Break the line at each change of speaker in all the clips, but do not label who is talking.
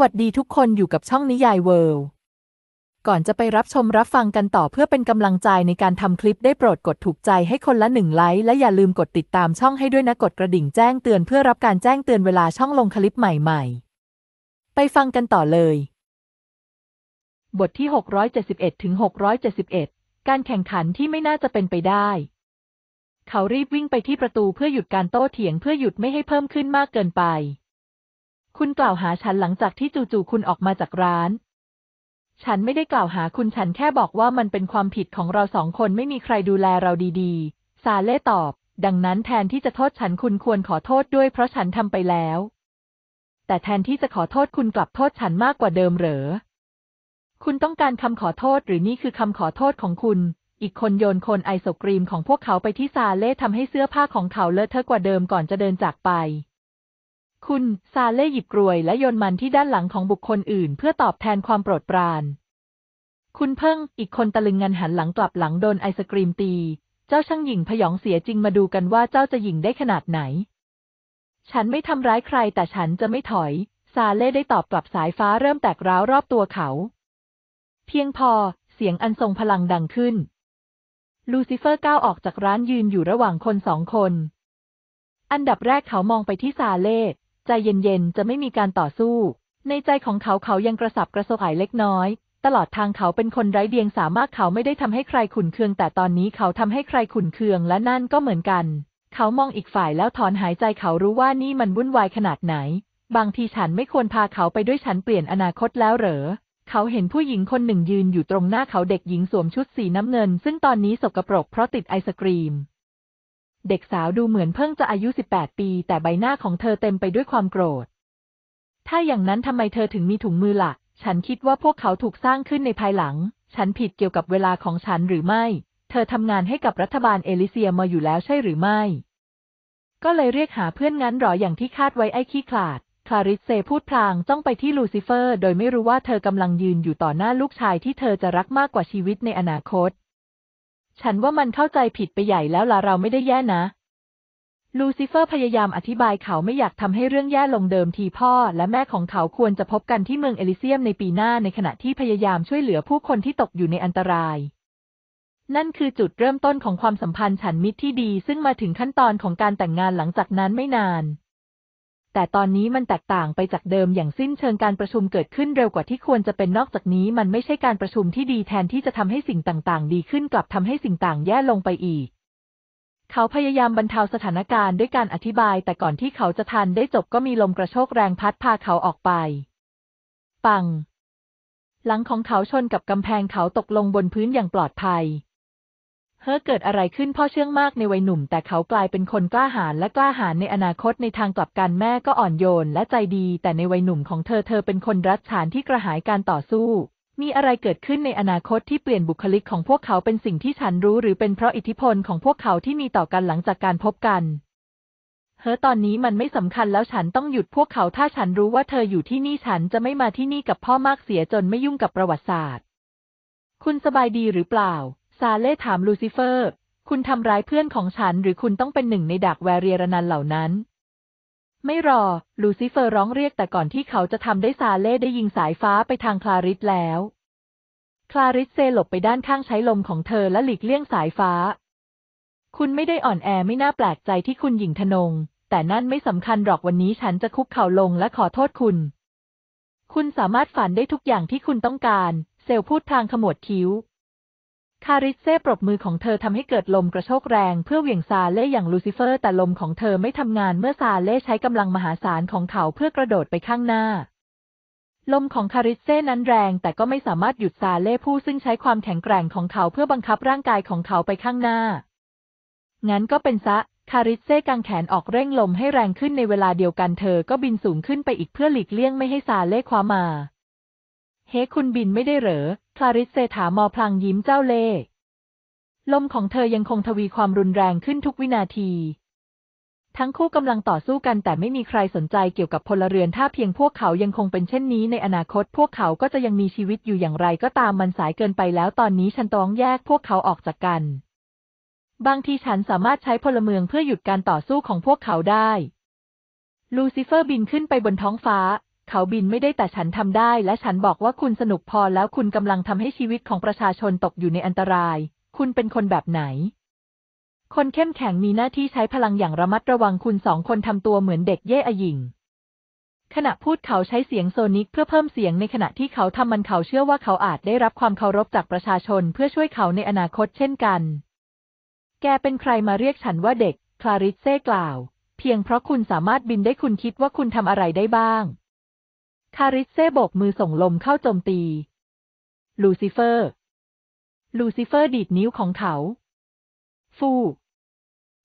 วัสดีทุกคนอยู่กับช่องนิยายเวิลด์ก่อนจะไปรับชมรับฟังกันต่อเพื่อเป็นกำลังใจในการทำคลิปได้โปรดกดถูกใจให้คนละหนึ่งไลค์และอย่าลืมกดติดตามช่องให้ด้วยนะ กดกระดิ่งแจ้งเตือนเพื่อรับการแจ้งเตือนเวลาช่องลงคลิปใหม่ๆ ไปฟังกันต่อเลย บทที่ 671 ถึง 671 การแข่งขันที่ไม่น่าจะเป็นไปได้ เขารีบวิ่งไปที่ประตูเพื่อหยุดการโต้เถียง เพื่อหยุดไม่ให้เพิ่มขึ้นมากเกินไปคุณกล่าวหาฉันหลังจากที่จู่ๆคุณออกมาจากร้าน ฉันไม่ได้กล่าวหาคุณฉันแค่บอกว่ามันเป็นความผิดของเราสองคนไม่มีใครดูแลเราดีๆ ซาเล่ตอบ ดังนั้นแทนที่จะโทษฉันคุณควรขอโทษด้วยเพราะฉันทำไปแล้ว แต่แทนที่จะขอโทษคุณกลับโทษฉันมากกว่าเดิมเหรอ คุณต้องการคำขอโทษหรือนี่คือคำขอโทษของคุณ อีกคนโยนคนไอศกรีมของพวกเขาไปที่ซาเล่ทำให้เสื้อผ้าของเขาเลอะเทอะกว่าเดิมก่อนจะเดินจากไปคุณซาเล่หยิบกรวยและโยนมันที่ด้านหลังของบุคคลอื่น เพื่อตอบแทนความโปรดปราน คุณเพิ่ง อีกคนตะลึงงันหันหลังกลับหลังโดนไอศกรีมตี เจ้าช่างหญิงพยองเสียจริงมาดูกันว่าเจ้าจะหญิงได้ขนาดไหน ฉันไม่ทำร้ายใคร แต่ฉันจะไม่ถอย ซาเล่ได้ตอบกลับสายฟ้าเริ่มแตกร้าวรอบตัวเขา เพียงพอเสียงอันทรงพลังดังขึ้น ลูซิเฟอร์ก้าวออกจากร้านยืนอยู่ระหว่างคนสองคน อันดับแรกเขามองไปที่ซาเล่ใจเย็นๆ จะไม่มีการต่อสู้ ในใจของเขาเขายังกระสับกระสายเล็กน้อย ตลอดทางเขาเป็นคนไร้เดียงสามารถเขาไม่ได้ทำให้ใครขุนเคืองแต่ตอนนี้เขาทำให้ใครขุนเคืองและนั่นก็เหมือนกัน เขามองอีกฝ่ายแล้วถอนหายใจเขารู้ว่านี่มันวุ่นวายขนาดไหน บางทีฉันไม่ควรพาเขาไปด้วยฉันเปลี่ยนอนาคตแล้วเหรอ เขาเห็นผู้หญิงคนหนึ่งยืนอยู่ตรงหน้าเขาเด็กหญิงสวมชุดสีน้ำเงินซึ่งตอนนี้สกปรกเพราะติดไอศกรีมเด็กสาวดูเหมือนเพิ่งจะอายุ 18 ปี แต่ใบหน้าของเธอเต็มไปด้วยความโกรธ ถ้าอย่างนั้นทำไมเธอถึงมีถุงมือละ่ะ ฉันคิดว่าพวกเขาถูกสร้างขึ้นในภายหลัง ฉันผิดเกี่ยวกับเวลาของฉันหรือไม่ เธอทำงานให้กับรัฐบาลเอลิเซียมาอยู่แล้วใช่หรือไม่ ก็เลยเรียกหาเพื่อนงั้นหรออย่างที่คาดไว้ไอ้ขี้ขลาดคลาริสเซพูดพลางจ้องไปที่ลูซิเฟอร์ โดยไม่รู้ว่าเธอกำลังยืนอยู่ต่อหน้าลูกชายที่เธอจะรักมากกว่าชีวิตในอนาคตฉันว่ามันเข้าใจผิดไปใหญ่แล้วล่ะเราไม่ได้แย่นะ ลูซิเฟอร์พยายามอธิบายเขาไม่อยากทำให้เรื่องแย่ลงเดิมทีพ่อ และแม่ของเขาควรจะพบกันที่เมืองเอลิเซียมในปีหน้าในขณะที่พยายามช่วยเหลือผู้คนที่ตกอยู่ในอันตราย นั่นคือจุดเริ่มต้นของความสัมพันธ์ฉันมิตรที่ดี ซึ่งมาถึงขั้นตอนของการแต่งงานหลังจากนั้นไม่นานแต่ตอนนี้มันแตกต่างไปจากเดิมอย่างสิ้นเชิงการประชุมเกิดขึ้นเร็วกว่าที่ควรจะเป็นนอกจากนี้ มันไม่ใช่การประชุมที่ดีแทนที่จะทำให้สิ่งต่างๆ ดีขึ้นกลับทำให้สิ่งต่างแย่ลงไปอีก เขาพยายามบรรเทาสถานการณ์ด้วยการอธิบายแต่ก่อนที่เขาจะทันได้จบก็มีลมกระโชกแรงพัดพาเขาออกไป ปัง หลังของเขาชนกับกำแพงเขาตกลงบนพื้นอย่างปลอดภัยเฮ้อเกิดอะไรขึ้นพ่อเชื่องมากในวัยหนุ่มแต่เขากลายเป็นคนกล้าหาญและกล้าหาญในอนาคตในทางกลับกันแม่ก็อ่อนโยนและใจดีแต่ในวัยหนุ่มของเธอเธอเป็นคนรัดฉานที่กระหายการต่อสู้มีอะไรเกิดขึ้นในอนาคตที่เปลี่ยนบุคลิกของพวกเขาเป็นสิ่งที่ฉันรู้หรือเป็นเพราะอิทธิพลของพวกเขาที่มีต่อกันหลังจากการพบกันเธอตอนนี้มันไม่สำคัญแล้วฉันต้องหยุดพวกเขาถ้าฉันรู้ว่าเธออยู่ที่นี่ฉันจะไม่มาที่นี่กับพ่อมากเสียจนไม่ยุ่งกับประวัติศาสตร์ คุณสบายดีหรือเปล่าซาเล่ถามลูซิเฟอร์ คุณทำร้ายเพื่อนของฉันหรือคุณต้องเป็นหนึ่งในดักแวรียรนันเหล่านั้น ไม่รอ ลูซิเฟอร์ร้องเรียกแต่ก่อนที่เขาจะทำได้ซาเล่ได้ยิงสายฟ้าไปทางคลาริสแล้ว คลาริสเซหลบไปด้านข้างใช้ลมของเธอและหลีกเลี่ยงสายฟ้า คุณไม่ได้อ่อนแอไม่น่าแปลกใจที่คุณหญิงทนง แต่นั่นไม่สำคัญหรอกวันนี้ฉันจะคุกเข่าลงและขอโทษคุณ คุณสามารถฝันได้ทุกอย่างที่คุณต้องการ เซลพูดทางขมวดคิ้วคาริสเซ่ปรบมือของเธอทำให้เกิดลมกระโชกแรง เพื่อเหวี่ยงซาเล่อย่างลูซิเฟอร์แต่ลมของเธอไม่ทำงานเมื่อซาเล่ใช้กำลังมหาศาลของเขาเพื่อกระโดดไปข้างหน้า ลมของคาริสเซ่นั้นแรงแต่ก็ไม่สามารถหยุดซาเล่ผู้ซึ่งใช้ความแข็งแกร่งของเขาเพื่อบังคับร่างกายของเขาไปข้างหน้างั้นก็เป็นซะ คาริสเซ่กางแขนออกเร่งลมให้แรงขึ้นในเวลาเดียวกันเธอ ก็บินสูงขึ้นไปอีกเพื่อหลีกเลี่ยงไม่ให้ซาเล่คว้ามา เฮ้คุณบินไม่ได้เหรอคลาริสเซถามอพลังยิ้มเจ้าเล่ลมของเธอยังคงทวีความรุนแรงขึ้นทุกวินาที ทั้งคู่กำลังต่อสู้กัน แต่ไม่มีใครสนใจเกี่ยวกับพลเรือน ถ้าเพียงพวกเขายังคงเป็นเช่นนี้ในอนาคต พวกเขาก็จะยังมีชีวิตอยู่อย่างไรก็ตามมันสายเกินไปแล้วตอนนี้ฉันต้องแยกพวกเขาออกจากกัน บางทีฉันสามารถใช้พลเมืองเพื่อหยุดการต่อสู้ของพวกเขาได้ ลูซิเฟอร์บินขึ้นไปบนท้องฟ้าเขาบินไม่ได้แต่ฉันทำได้ และฉันบอกว่าคุณสนุกพอแล้วคุณกำลังทำให้ชีวิตของประชาชนตกอยู่ในอันตราย คุณเป็นคนแบบไหน คนเข้มแข็งมีหน้าที่ใช้พลังอย่างระมัดระวังคุณสองคนทำตัวเหมือนเด็กเย่อหยิ่งขณะพูดเขาใช้เสียงโซนิกเพื่อเพิ่มเสียงในขณะที่เขาทำมันเขาเชื่อว่าเขาอาจได้รับความเคารพจากประชาชนเพื่อช่วยเขาในอนาคตเช่นกัน แกเป็นใครมาเรียกฉันว่าเด็ก คลาริสเซ่กล่าว เพียงเพราะคุณสามารถบินได้คุณคิดว่าคุณทำอะไรได้บ้างคาริสเซ่โบกมือส่งลมเข้าโจมตี ลูซิเฟอร์ ลูซิเฟอร์ดีดนิ้วของเขา ฟู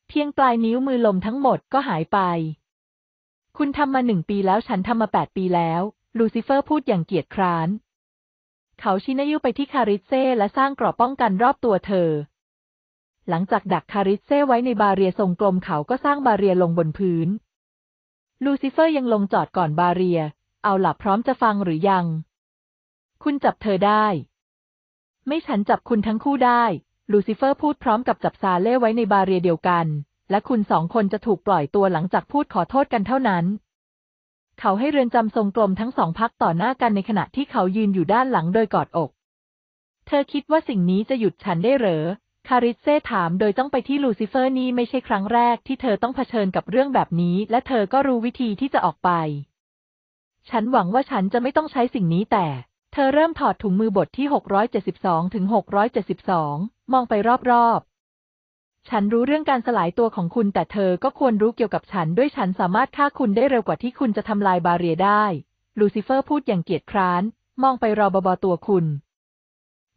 เพียงปลายนิ้วมือลมทั้งหมดก็หายไป คุณทำมาหนึ่งปีแล้วฉันทำมาแปดปีแล้ว ลูซิเฟอร์พูดอย่างเกียจคร้าน เขาชี้นิ้วไปที่คาริสเซ่และสร้างกรอบป้องกันรอบตัวเธอ หลังจากดักคาริสเซ่ไว้ในบาเรียทรงกลมเขาก็สร้างบาเรียลงบนพื้น ลูซิเฟอร์ยังลงจอดก่อนบาเรียเอาหลับพร้อมจะฟังหรือยัง คุณจับเธอได้ ไม่ฉันจับคุณทั้งคู่ได้ ลูซิเฟอร์พูดพร้อมกับจับซาเล่ไว้ในบาเรียเดียวกัน และคุณสองคนจะถูกปล่อยตัวหลังจากพูดขอโทษกันเท่านั้น เขาให้เรือนจำทรงกลมทั้งสองพักต่อหน้ากันในขณะที่เขายืนอยู่ด้านหลังโดยกอดอก เธอคิดว่าสิ่งนี้จะหยุดฉันได้หรอคาริเซ่ถามโดยต้องไปที่ลูซิเฟอร์นี่ไม่ใช่ครั้งแรก ที่เธอต้องเผชิญกับเรื่องแบบนี้ และเธอก็รู้วิธีที่จะออกไปฉันหวังว่าฉันจะไม่ต้องใช้สิ่งนี้แต่ เธอเริ่มถอดถุงมือบทที่ 672ถึง672 มองไปรอบๆ ฉันรู้เรื่องการสลายตัวของคุณแต่เธอก็ควรรู้เกี่ยวกับฉันด้วยฉันสามารถฆ่าคุณได้เร็วกว่าที่คุณจะทำลายบาเรียได้ ลูซิเฟอร์พูดอย่างเกียจคร้านมองไปรอบบอตัวคุณ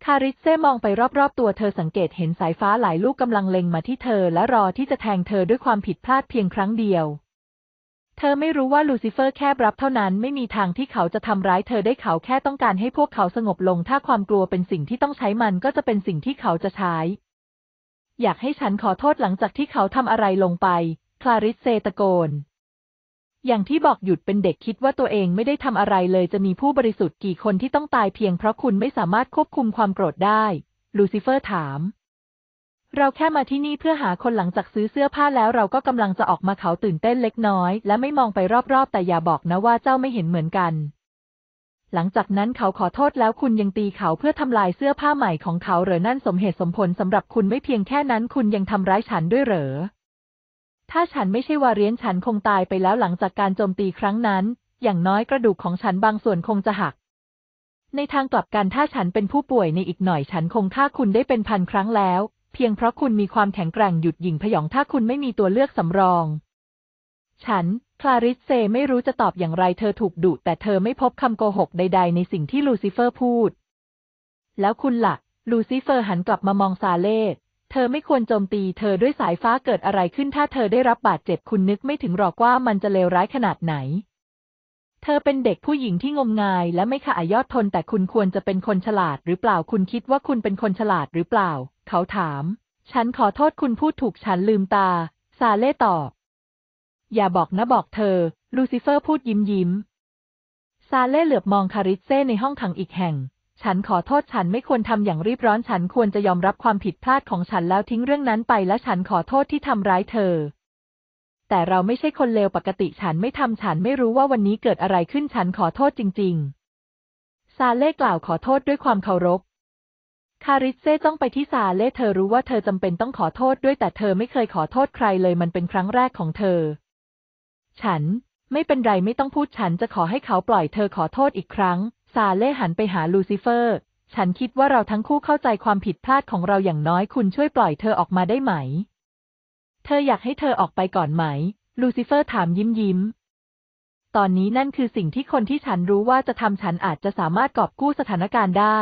คาริสเซ่มองไปรอบๆ ตัวเธอสังเกตเห็นสายฟ้าหลายลูกกำลังเล็งมาที่เธอและรอที่จะแทงเธอด้วยความผิดพลาดเพียงครั้งเดียวเธอไม่รู้ว่าลูซิเฟอร์แค่รับเท่านั้นไม่มีทางที่เขาจะทำร้ายเธอได้เขาแค่ต้องการให้พวกเขาสงบลงถ้าความกลัวเป็นสิ่งที่ต้องใช้มันก็จะเป็นสิ่งที่เขาจะใช้ อยากให้ฉันขอโทษหลังจากที่เขาทำอะไรลงไป คลาริสเซตะโกน อย่างที่บอกหยุดเป็นเด็กคิดว่าตัวเองไม่ได้ทำอะไรเลยจะมีผู้บริสุทธิ์กี่คนที่ต้องตายเพียงเพราะคุณไม่สามารถควบคุมความโกรธได้ ลูซิเฟอร์ถามเราแค่มาที่นี่เพื่อหาคนหลังจากซื้อเสื้อผ้าแล้ว เราก็กำลังจะออกมาเขาตื่นเต้นเล็กน้อย และไม่มองไปรอบๆแต่อย่าบอกนะว่าเจ้าไม่เห็นเหมือนกัน หลังจากนั้นเขาขอโทษแล้วคุณยังตีเขาเพื่อทำลายเสื้อผ้าใหม่ของเขา เหรอนั่นสมเหตุสมผล สำหรับคุณไม่เพียงแค่นั้น คุณยังทำร้ายฉันด้วยเหรอ ถ้าฉันไม่ใช่วาเรียนฉันคงตายไปแล้วหลังจากการโจมตีครั้งนั้น อย่างน้อยกระดูกของฉันบางส่วนคงจะหัก ในทางกลับกันถ้าฉันเป็นผู้ป่วยในอีกหน่อยฉันคงฆ่าคุณได้เป็นพันครั้งแล้วเพียงเพราะคุณมีความแข็งแกร่งหยุดหยิ่งผยองถ้าคุณไม่มีตัวเลือกสำรอง ฉัน คลาริสเซไม่รู้จะตอบอย่างไรเธอถูกดุแต่เธอไม่พบคำโกหกใดๆในสิ่งที่ลูซิเฟอร์พูด แล้วคุณละ่ะ ลูซิเฟอร์หันกลับมามองซาเล่เธอไม่ควรโจมตีเธอด้วยสายฟ้าเกิดอะไรขึ้น ถ้าเธอได้รับบาดเจ็บคุณนึกไม่ถึงหรอกว่ามันจะเลวร้ายขนาดไหน เธอเป็นเด็กผู้หญิงที่งมงายและไม่ขะอายอดทน แต่คุณควรจะเป็นคนฉลาด หรือเปล่าคุณคิดว่าคุณเป็นคนฉลาดหรือเปล่าเขาถาม ฉันขอโทษคุณพูดถูกฉันลืมตา ซาเล่ตอบ อย่าบอกนะ บอกเธอ ลูซิเฟอร์พูดยิ้มยิ้ม ซาเล่เหลือบมองคาริเซ่ในห้องขังอีกแห่ง ฉันขอโทษฉันไม่ควรทำอย่างรีบร้อน ฉันควรจะยอมรับความผิดพลาดของฉันแล้วทิ้งเรื่องนั้นไป และฉันขอโทษที่ทำร้ายเธอ แต่เราไม่ใช่คนเลวปกติฉันไม่ทำฉันไม่รู้ว่าวันนี้เกิดอะไรขึ้นฉันขอโทษจริง ๆ ซาเล่กล่าวขอโทษด้วยความเคารพคาริเซ่จ้องไปที่ซาเล่เธอรู้ว่าเธอจำเป็นต้องขอโทษด้วยแต่เธอไม่เคยขอโทษใครเลยมันเป็นครั้งแรกของเธอ ฉันไม่เป็นไรไม่ต้องพูดฉันจะขอให้เขาปล่อยเธอขอโทษอีกครั้งซาเล่หันไปหาลูซิเฟอร์ ฉันคิดว่าเราทั้งคู่เข้าใจความผิดพลาดของเราอย่างน้อย คุณช่วยปล่อยเธอออกมาได้ไหม เธออยากให้เธอออกไปก่อนไหม ลูซิเฟอร์ถามยิ้มยิ้มตอนนี้นั่นคือสิ่งที่คนที่ฉันรู้ว่าจะทำฉันอาจจะสามารถกอบกู้สถานการณ์ได้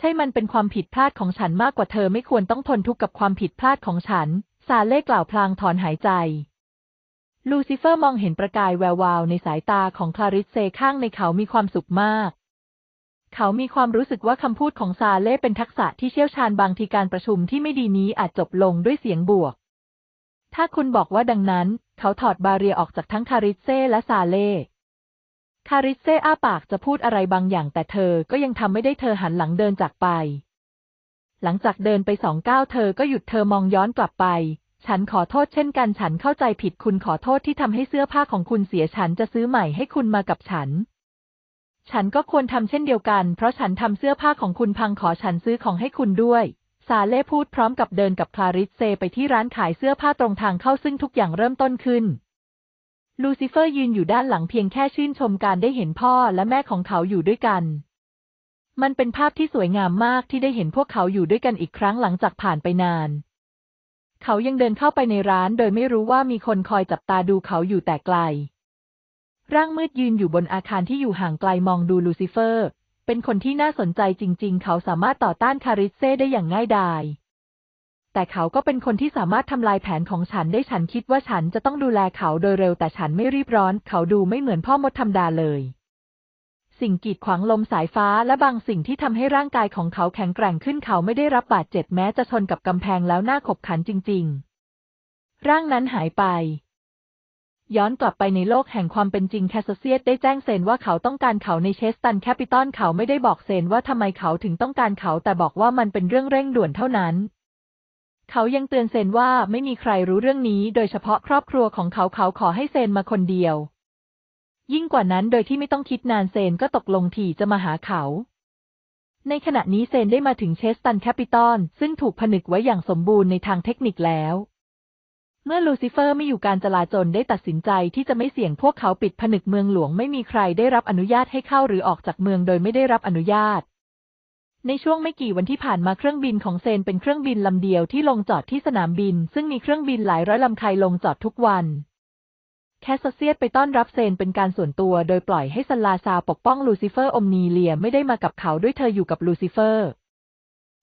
ใช่มันเป็นความผิดพลาดของฉันมากกว่าเธอไม่ควรต้องทนทุกข์กับความผิดพลาดของฉัน ซาเล่กล่าวพลางถอนหายใจ ลูซิเฟอร์มองเห็นประกายแวววาวในสายตาของคลาริสเซข้างในเขามีความสุขมาก เขามีความรู้สึกว่าคำพูดของซาเล่เป็นทักษะที่เชี่ยวชาญบางทีการประชุมที่ไม่ดีนี้อาจจบลงด้วยเสียงบวก ถ้าคุณบอกว่าดังนั้น เขาถอดบาเรียออกจากทั้งคาริสเซและซาเล่คาริสเซอ้าปากจะพูดอะไรบางอย่างแต่เธอก็ยังทำไม่ได้เธอหันหลังเดินจากไป หลังจากเดินไปสองก้าวเธอก็หยุดเธอมองย้อนกลับไป ฉันขอโทษเช่นกันฉันเข้าใจผิดคุณขอโทษที่ทำให้เสื้อผ้าของคุณเสียฉันจะซื้อใหม่ให้คุณมากับฉัน ฉันก็ควรทำเช่นเดียวกันเพราะฉันทำเสื้อผ้าของคุณพังขอฉันซื้อของให้คุณด้วยซาเล่พูดพร้อมกับเดินกับคลาริสเซไปที่ร้านขายเสื้อผ้าตรงทางเข้าซึ่งทุกอย่างเริ่มต้นขึ้นลูซิเฟอร์ยืนอยู่ด้านหลังเพียงแค่ชื่นชมการได้เห็นพ่อและแม่ของเขาอยู่ด้วยกัน มันเป็นภาพที่สวยงามมากที่ได้เห็นพวกเขาอยู่ด้วยกันอีกครั้งหลังจากผ่านไปนาน เขายังเดินเข้าไปในร้านโดยไม่รู้ว่ามีคนคอยจับตาดูเขาอยู่แต่ไกล ร่างมืดยืนอยู่บนอาคารที่อยู่ห่างไกลมองดูลูซิเฟอร์ เป็นคนที่น่าสนใจจริงๆ เขาสามารถต่อต้านคาริเซ่ได้อย่างง่ายดายแต่เขาก็เป็นคนที่สามารถทำลายแผนของฉันได้ฉันคิดว่าฉันจะต้องดูแลเขาโดยเร็ว แต่ฉันไม่รีบร้อน เขาดูไม่เหมือนพ่อมดธรรมดาเลย สิ่งกีดขวางลมสายฟ้าและบางสิ่งที่ทำให้ร่างกายของเขาแข็งแกร่งขึ้นเขาไม่ได้รับบาดเจ็บแม้จะชนกับกำแพงแล้วหน้าขบขันจริง ๆ ร่างนั้นหายไป ย้อนกลับไปในโลกแห่งความเป็นจริงแคสเซียตได้แจ้งเซนว่าเขาต้องการเขาในเชสตันแคปิตอลเขาไม่ได้บอกเซนว่าทำไมเขาถึงต้องการเขา แต่บอกว่ามันเป็นเรื่องเร่งด่วนเท่านั้นเขายังเตือนเซนว่าไม่มีใครรู้เรื่องนี้ โดยเฉพาะครอบครัวของเขาเขาขอให้เซนมาคนเดียว ยิ่งกว่านั้นโดยที่ไม่ต้องคิดนานเซนก็ตกลงที่จะมาหาเขา ในขณะนี้เซนได้มาถึงเชสตันแคปิตอลซึ่งถูกผนึกไว้อย่างสมบูรณ์ในทางเทคนิคแล้ว เมื่อลูซิเฟอร์ไม่อยู่การจลาจลได้ตัดสินใจที่จะไม่เสี่ยงพวกเขาปิดผนึกเมืองหลวง ไม่มีใครได้รับอนุญาตให้เข้าหรือออกจากเมือง โดยไม่ได้รับอนุญาตในช่วงไม่กี่วันที่ผ่านมาเครื่องบินของเซนเป็นเครื่องบินลำเดียวที่ลงจอดที่สนามบิน ซึ่งมีเครื่องบินหลายร้อยลำาคลงจอดทุกวัน แคสเซียสไปต้อนรับเซนเป็นการส่วนตัว โดยปล่อยให้ซนลาซาปกป้องลูซิเฟอร์อมนีเลียไม่ได้มากับเขาด้วยเธออยู่กับลูซิเฟอร์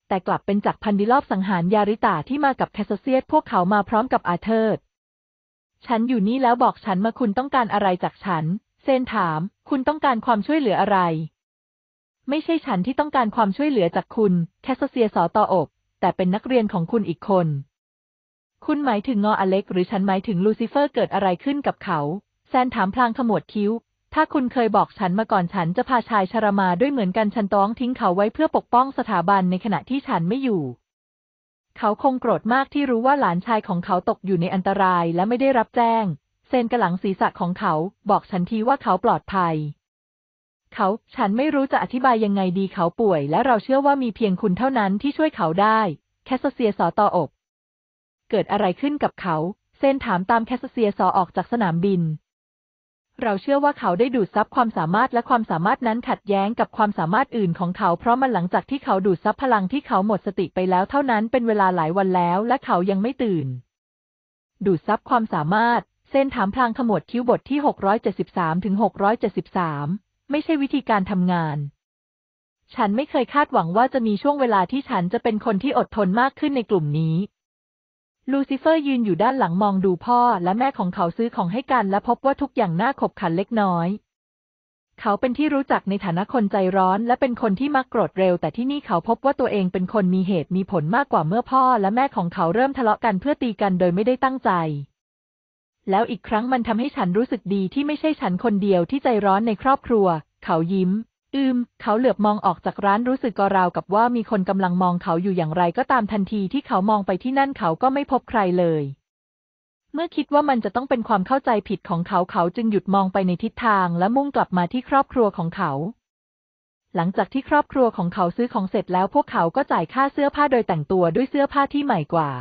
แต่กลับเป็นจากพันดิลอบสังหารยาริตาที่มากับแคสเซียสพวกเขามาพร้อมกับอาเธอร์ฉันอยู่นี่แล้วบอกฉันมาคุณต้องการอะไรจากฉัน เซนถาม คุณต้องการความช่วยเหลืออะไรไม่ใช่ฉันที่ต้องการความช่วยเหลือจากคุณ แคสเซียสอตออกแต่เป็นนักเรียนของคุณอีกคน คุณหมายถึงงออเล็กหรือฉันหมายถึงลูซิเฟอร์เกิดอะไรขึ้นกับเขา แซนถามพลางขมวดคิ้ว ถ้าคุณเคยบอกฉันมาก่อนฉันจะพาชายชรามาด้วยเหมือนกันฉันต้องทิ้งเขาไว้เพื่อปกป้องสถาบันในขณะที่ฉันไม่อยู่ เขาคงโกรธมากที่รู้ว่าหลานชายของเขาตกอยู่ในอันตรายและไม่ได้รับแจ้ง เซนกระหลังศีรษะของเขาบอกฉันทีว่าเขาปลอดภัยเขา ฉันไม่รู้จะอธิบายยังไงดีเขาป่วยและเราเชื่อว่ามีเพียงคุณเท่านั้นที่ช่วยเขาได้ แคสเซียสอตออก เกิดอะไรขึ้นกับเขาเซนถามตามแคสเซียสอออกจากสนามบิน เราเชื่อว่าเขาได้ดูดซับความสามารถและความสามารถนั้นขัดแย้งกับความสามารถอื่นของเขา เพราะมันหลังจากที่เขาดูดซับพลังที่เขาหมดสติไปแล้วเท่านั้นเป็นเวลาหลายวันแล้ว และเขายังไม่ตื่น ดูดซับความสามารถเซนถามพลางขมวดคิ้วบทที่673ถึงหกร้อยเจ็ดสิบสามไม่ใช่วิธีการทำงาน ฉันไม่เคยคาดหวังว่าจะมีช่วงเวลาที่ฉันจะเป็นคนที่อดทนมากขึ้นในกลุ่มนี้ ลูซิเฟอร์ยืนอยู่ด้านหลังมองดูพ่อและแม่ของเขาซื้อของให้กันและพบว่าทุกอย่างน่าขบขันเล็กน้อย เขาเป็นที่รู้จักในฐานะคนใจร้อนและเป็นคนที่มักโกรธเร็ว แต่ที่นี่เขาพบว่าตัวเองเป็นคนมีเหตุมีผลมากกว่าเมื่อพ่อและแม่ของเขาเริ่มทะเลาะกันเพื่อตีกันโดยไม่ได้ตั้งใจแล้วอีกครั้งมันทำให้ฉันรู้สึกดีที่ไม่ใช่ฉันคนเดียวที่ใจร้อนในครอบครัว เขายิ้ม อืมเขาเหลือบมองออกจากร้านรู้สึกกราวกับว่ามีคนกำลังมองเขาอยู่อย่างไรก็ตามทันทีที่เขามองไปที่นั่นเขาก็ไม่พบใครเลย เมื่อคิดว่ามันจะต้องเป็นความเข้าใจผิดของเขาเขาจึงหยุดมองไปในทิศทางและมุ่งกลับมาที่ครอบครัวของเขา หลังจากที่ครอบครัวของเขาซื้อของเสร็จแล้วพวกเขาก็จ่ายค่าเสื้อผ้าโดยแต่งตัวด้วยเสื้อผ้าที่ใหม่กว่า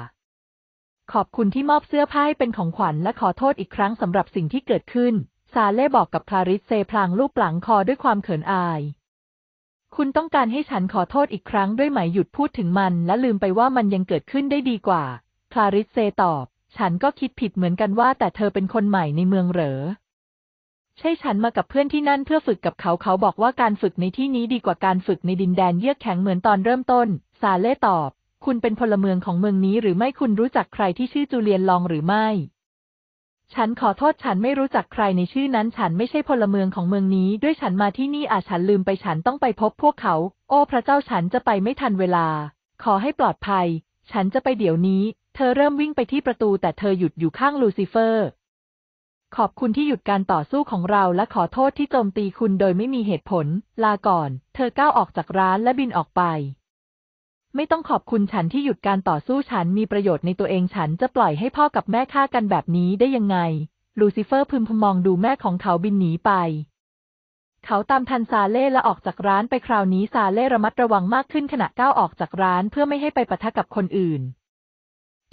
ขอบคุณที่มอบเสื้อผ้าให้เป็นของขวัญและขอโทษอีกครั้งสำหรับสิ่งที่เกิดขึ้น ซาเล่บอกกับคลาริสเซพลางลูบหลังคอด้วยความเขินอาย คุณต้องการให้ฉันขอโทษอีกครั้งด้วยไหมหยุดพูดถึงมัน และลืมไปว่ามันยังเกิดขึ้นได้ดีกว่า คลาริสเซตอบ ฉันก็คิดผิดเหมือนกันว่าแต่เธอเป็นคนใหม่ในเมืองเหรอ ใช่ฉันมากับเพื่อนที่นั่นเพื่อฝึกกับเขาเขาบอกว่าการฝึกในที่นี้ดีกว่าการฝึกในดินแดน เยือกแข็งเหมือนตอนเริ่มต้น ซาเล่ตอบคุณเป็นพลเมืองของเมืองนี้หรือไม่คุณรู้จักใครที่ชื่อจูเลียนลองหรือไม่ ฉันขอโทษฉันไม่รู้จักใครในชื่อนั้น ฉันไม่ใช่พลเมืองของเมืองนี้ ด้วยฉันมาที่นี่อาจฉันลืมไปฉันต้องไปพบพวกเขา โอ้พระเจ้าฉันจะไปไม่ทันเวลา ขอให้ปลอดภัย ฉันจะไปเดี๋ยวนี้ เธอเริ่มวิ่งไปที่ประตูแต่เธอหยุดอยู่ข้างลูซิเฟอร์ ขอบคุณที่หยุดการต่อสู้ของเราและขอโทษที่โจมตีคุณโดยไม่มีเหตุผล ลาก่อน เธอก้าวออกจากร้านและบินออกไปไม่ต้องขอบคุณฉันที่หยุดการต่อสู้ฉันมีประโยชน์ในตัวเองฉันจะปล่อยให้พ่อกับแม่ฆ่ากันแบบนี้ได้ยังไง ลูซิเฟอร์พึมพมองดูแม่ของเขาบินหนีไป เขาตามทันซาเล่และออกจากร้านไปคราวนี้ซาเล่ระมัดระวังมากขึ้นขณะก้าวออกจากร้านเพื่อไม่ให้ไปปะทะกับคนอื่น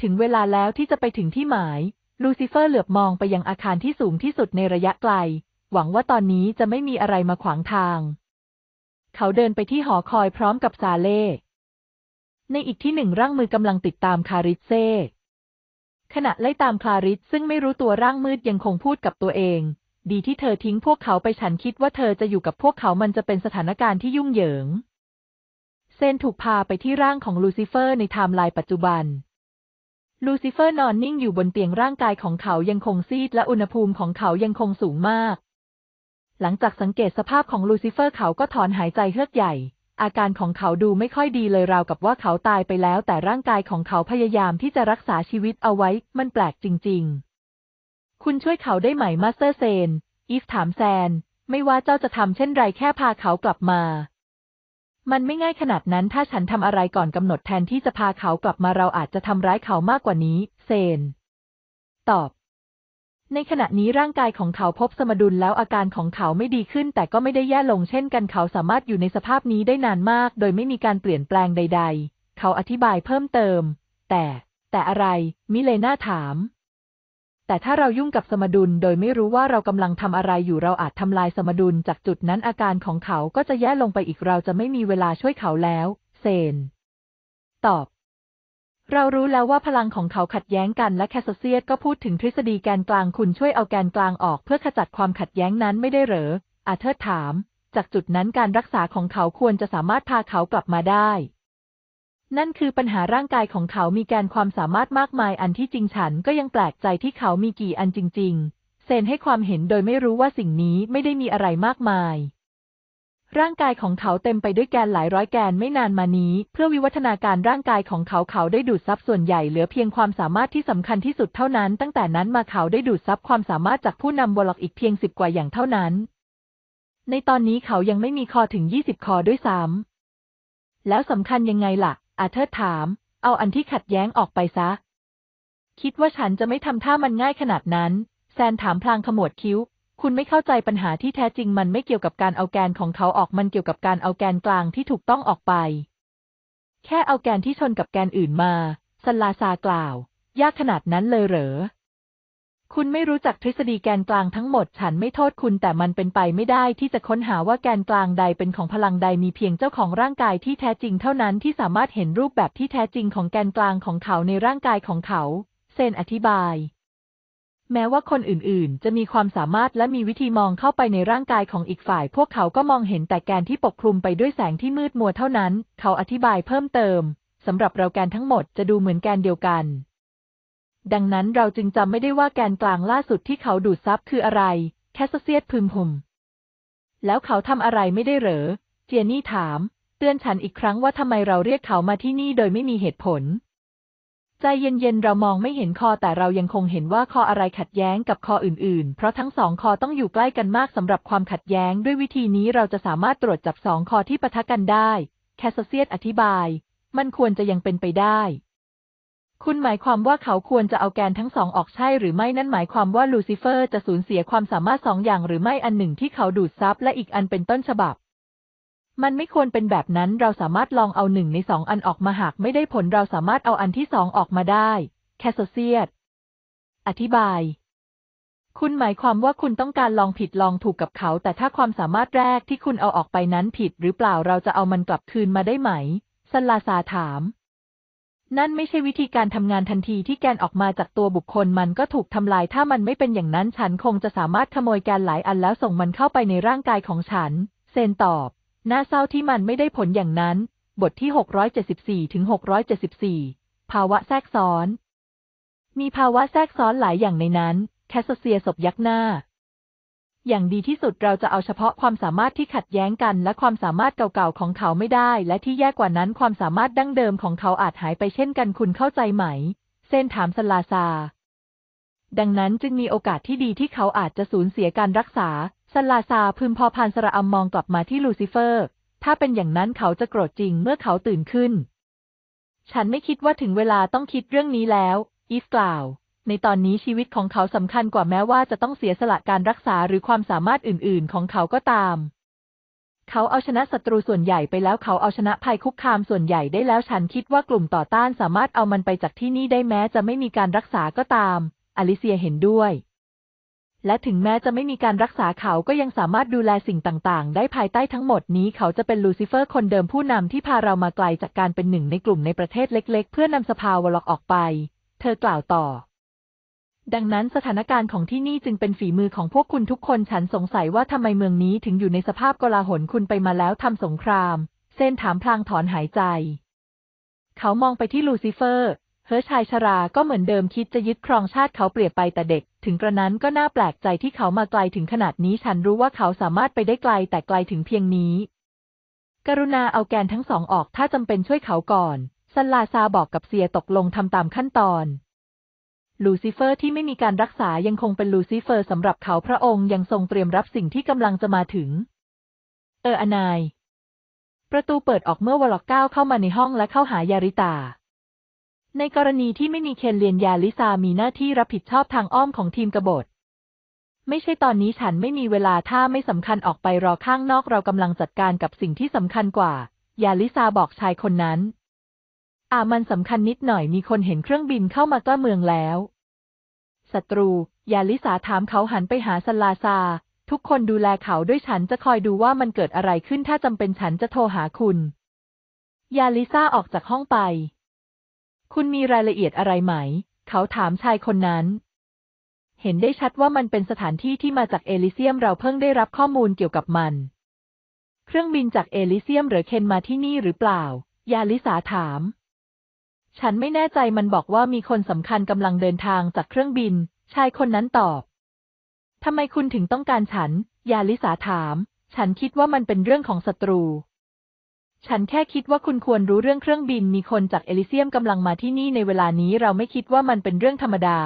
ถึงเวลาแล้วที่จะไปถึงที่หมาย ลูซิเฟอร์เหลือบมองไปยังอาคารที่สูงที่สุดในระยะไกล หวังว่าตอนนี้จะไม่มีอะไรมาขวางทาง เขาเดินไปที่หอคอยพร้อมกับซาเล่ในอีกที่หนึ่งร่างมือกำลังติดตามคาริเซ่ขณะไล่ตามคาริสซึ่งไม่รู้ตัวร่างมืดยังคงพูดกับตัวเอง ดีที่เธอทิ้งพวกเขาไปฉันคิดว่าเธอจะอยู่กับพวกเขามันจะเป็นสถานการณ์ที่ยุ่งเหยิงเซนถูกพาไปที่ร่างของลูซิเฟอร์ ในไทม์ไลน์ปัจจุบันลูซิเฟอร์นอนนิ่งอยู่บนเตียงร่างกายของเขายังคงซีดและอุณหภูมิของเขายังคงสูงมาก หลังจากสังเกตสภาพของลูซิเฟอร์เขาก็ถอนหายใจเฮือกใหญ่อาการของเขาดูไม่ค่อยดีเลยราวกับว่าเขาตายไปแล้ว แต่ร่างกายของเขาพยายามที่จะรักษาชีวิตเอาไว้ มันแปลกจริงๆ คุณช่วยเขาได้ไหมมาสเตอร์เซน อีฟถามแซน ไม่ว่าเจ้าจะทำเช่นไรแค่พาเขากลับมา มันไม่ง่ายขนาดนั้น ถ้าฉันทำอะไรก่อนกำหนดแทนที่จะพาเขากลับมาเราอาจจะทำร้ายเขามากกว่านี้ เซน ตอบในขณะนี้ร่างกายของเขาพบสมดุลแล้วอาการของเขาไม่ดีขึ้นแต่ก็ไม่ได้แย่ลงเช่นกันเขาสามารถอยู่ในสภาพนี้ได้นานมากโดยไม่มีการเปลี่ยนแปลงใดๆ เขาอธิบายเพิ่มเติมแต่แต่อะไรมิเลนาถาม แต่ถ้าเรายุ่งกับสมดุลโดยไม่รู้ว่าเรากำลังทำอะไรอยู่เราอาจทำลายสมดุลจากจุดนั้นอาการของเขาก็จะแย่ลงไปอีกเราจะไม่มีเวลาช่วยเขาแล้วเซน ตอบเรารู้แล้วว่าพลังของเขาขัดแย้งกันและแคสเซียสก็พูดถึงทฤษฎีแกนกลางคุณช่วยเอาแกนกลางออกเพื่อขจัดความขัดแย้งนั้นไม่ได้เหรออาเธอร์ถาม จากจุดนั้นการรักษาของเขาควรจะสามารถพาเขากลับมาได้ นั่นคือปัญหาร่างกายของเขามีแกนความสามารถมากมายอันที่จริงฉันก็ยังแปลกใจที่เขามีกี่อันจริงๆ เซนให้ความเห็นโดยไม่รู้ว่าสิ่งนี้ไม่ได้มีอะไรมากมายร่างกายของเขาเต็มไปด้วยแกนหลายร้อยแกนไม่นานมานี้เพื่อวิวัฒนาการร่างกายของเขาเขาได้ดูดซับส่วนใหญ่เหลือเพียงความสามารถที่สำคัญที่สุดเท่านั้นตั้งแต่นั้นมาเขาได้ดูดซับความสามารถจากผู้นำบล็อกอีกเพียงสิบกว่าอย่างเท่านั้นในตอนนี้เขายังไม่มีคอถึงยี่สิบคอด้วยซ้ำแล้วสำคัญยังไงล่ะอาเธอร์ถาม เอาอันที่ขัดแย้งออกไปซะ คิดว่าฉันจะไม่ทำท่ามันง่ายขนาดนั้นแซนถามพลางขมวดคิ้วคุณไม่เข้าใจปัญหาที่แท้จริง มันไม่เกี่ยวกับการเอาแกนของเขาออกมันเกี่ยวกับการเอาแกนกลางที่ถูกต้องออกไป แค่เอาแกนที่ชนกับแกนอื่นมาสัลาซากล่าว ยากขนาดนั้นเลยเหรอ คุณไม่รู้จักทฤษฎีแกนกลางทั้งหมด ฉันไม่โทษคุณแต่มันเป็นไปไม่ได้ที่จะค้นหาว่าแกนกลางใดเป็นของพลังใดมีเพียงเจ้าของร่างกายที่แท้จริงเท่านั้นที่สามารถเห็นรูปแบบที่แท้จริงของแกนกลางของเขาในร่างกายของเขาเซนอธิบายแม้ว่าคนอื่นๆ จะมีความสามารถและมีวิธีมองเข้าไปในร่างกายของอีกฝ่าย พวกเขาก็มองเห็นแต่แกนที่ปกคลุมไปด้วยแสงที่มืดมัวเท่านั้น เขาอธิบายเพิ่มเติม สำหรับเราแกนทั้งหมดจะดูเหมือนแกนเดียวกัน ดังนั้นเราจึงจำไม่ได้ว่าแกนกลางล่าสุดที่เขาดูดซับคืออะไรแคสเซียตพึมพมแล้วเขาทำอะไรไม่ได้เหรอ เจียนี่ถาม เตือนฉันอีกครั้งว่าทำไมเราเรียกเขามาที่นี่โดยไม่มีเหตุผลใจเย็นๆ เรามองไม่เห็นคอ แต่เรายังคงเห็นว่าคออะไรขัดแย้งกับคออื่นๆ เพราะทั้งสองคอต้องอยู่ใกล้กันมากสำหรับความขัดแย้ง ด้วยวิธีนี้เราจะสามารถตรวจจับสองคอที่ปะทะกันได้ แคสเซียตอธิบาย มันควรจะยังเป็นไปได้ คุณหมายความว่าเขาควรจะเอาแกนทั้งสองออกใช่หรือไม่นั่นหมายความว่าลูซิเฟอร์ จะสูญเสียความสามารถสองอย่างหรือไม่อันหนึ่งที่เขาดูดซับและอีกอันเป็นต้นฉบับมันไม่ควรเป็นแบบนั้น เราสามารถลองเอาหนึ่งในสองอันออกมาหาก ไม่ได้ผลเราสามารถเอาอันที่สองออกมาได้ แคสเซียตอธิบาย คุณหมายความว่าคุณต้องการลองผิดลองถูกกับเขา แต่ถ้าความสามารถแรกที่คุณเอาออกไปนั้นผิด หรือเปล่า เราจะเอามันกลับคืนมาได้ไหม สลาซาถาม นั่นไม่ใช่วิธีการทำงานทันทีที่แกนออกมาจากตัวบุคคล มันก็ถูกทำลาย ถ้ามันไม่เป็นอย่างนั้น ฉันคงจะสามารถขโมยแกนหลายอันแล้วส่งมันเข้าไปในร่างกายของฉัน เซนตอบน่าเศร้าที่มันไม่ได้ผลอย่างนั้น บทที่ 674ถึง 674 ภาวะแทรกซ้อน มีภาวะแทรกซ้อนหลายอย่างในนั้น แคสเซียศพยักหน้า อย่างดีที่สุดเราจะเอาเฉพาะความสามารถที่ขัดแย้งกัน และความสามารถเก่าๆของเขาไม่ได้ และที่แย่กว่านั้นความสามารถดั้งเดิมของเขาอาจหายไปเช่นกันคุณเข้าใจไหมเส้นถามสลาซา ดังนั้นจึงมีโอกาสที่ดีที่เขาอาจจะสูญเสียการรักษาสลาซาพึมพอพานสระอัมมองกลับมาที่ลูซิเฟอร์ ถ้าเป็นอย่างนั้นเขาจะโกรธจริงเมื่อเขาตื่นขึ้น ฉันไม่คิดว่าถึงเวลาต้องคิดเรื่องนี้แล้ว อีฟกล่าว ในตอนนี้ชีวิตของเขาสำคัญกว่าแม้ว่าจะต้องเสียสละการรักษาหรือความสามารถอื่นๆของเขาก็ตาม เขาเอาชนะศัตรูส่วนใหญ่ไปแล้วเขาเอาชนะภัยคุกคามส่วนใหญ่ได้แล้ว ฉันคิดว่ากลุ่มต่อต้านสามารถเอามันไปจากที่นี่ได้แม้จะไม่มีการรักษาก็ตาม อลิเซียเห็นด้วยและถึงแม้จะไม่มีการรักษาเขาก็ยังสามารถดูแลสิ่งต่าง ๆ ได้ภายใต้ทั้งหมดนี้เขาจะเป็นลูซิเฟอร์คนเดิมผู้นำที่พาเรามาไกลจากการเป็นหนึ่งในกลุ่มในประเทศเล็ก ๆ เพื่อนำสภาวอล็อกออกไป เธอกล่าวต่อ ดังนั้นสถานการณ์ของที่นี่จึงเป็นฝีมือของพวกคุณทุกคน ฉันสงสัยว่าทำไมเมืองนี้ถึงอยู่ในสภาพกลาหลคุณไปมาแล้วทำสงคราม เส้นถามพลางถอนหายใจ เขามองไปที่ลูซิเฟอร์ เฮอร์ชายชราก็เหมือนเดิมคิดจะยึดครองชาติเขาเปลี่ยนไปแต่เด็กถึงกระนั้นก็น่าแปลกใจที่เขามาไกลถึงขนาดนี้ ฉันรู้ว่าเขาสามารถไปได้ไกล แต่ไกลถึงเพียงนี้ กรุณาเอาแกนทั้งสองออก ถ้าจำเป็นช่วยเขาก่อน ซันลาซาบอกกับเซียตกลงทำตามขั้นตอน ลูซิเฟอร์ที่ไม่มีการรักษายังคงเป็นลูซิเฟอร์สำหรับเขาพระองค์ยังทรงเตรียมรับสิ่งที่กำลังจะมาถึง เอออนายประตูเปิดออกเมื่อวอลล็อกก้าวเข้ามาในห้องและเข้าหายาริตาในกรณีที่ไม่มีเคนเลียนยาลิซามีหน้าที่รับผิดชอบทางอ้อมของทีมกบฏ ไม่ใช่ตอนนี้ฉันไม่มีเวลา ถ้าไม่สำคัญออกไปรอข้างนอกเรากำลังจัดการกับสิ่งที่สำคัญกว่า ยาลิซาบอกชายคนนั้น อ่ามันสำคัญนิดหน่อย มีคนเห็นเครื่องบินเข้ามาก็เมืองแล้ว ศัตรู ยาลิซาถามเขาหันไปหาสลาซา ทุกคนดูแลเขาด้วยฉันจะคอยดูว่ามันเกิดอะไรขึ้นถ้าจำเป็นฉันจะโทรหาคุณ ยาลิซาออกจากห้องไปคุณมีรายละเอียดอะไรไหม เขาถามชายคนนั้น เห็นได้ชัดว่ามันเป็นสถานที่ที่มาจากเอลิเซียมเราเพิ่งได้รับข้อมูลเกี่ยวกับมัน เครื่องบินจากเอลิเซียมหรือเคนมาที่นี่หรือเปล่า ยาลิสาถาม ฉันไม่แน่ใจมันบอกว่ามีคนสำคัญกำลังเดินทางจากเครื่องบิน ชายคนนั้นตอบทำไมคุณถึงต้องการฉัน ยาลิสาถาม ฉันคิดว่ามันเป็นเรื่องของศัตรูฉันแค่คิดว่าคุณควรรู้เรื่องเครื่องบินมีคนจากเอลิเซียมกำลังมาที่นี่ในเวลานี้เราไม่คิดว่ามันเป็นเรื่องธรรมดา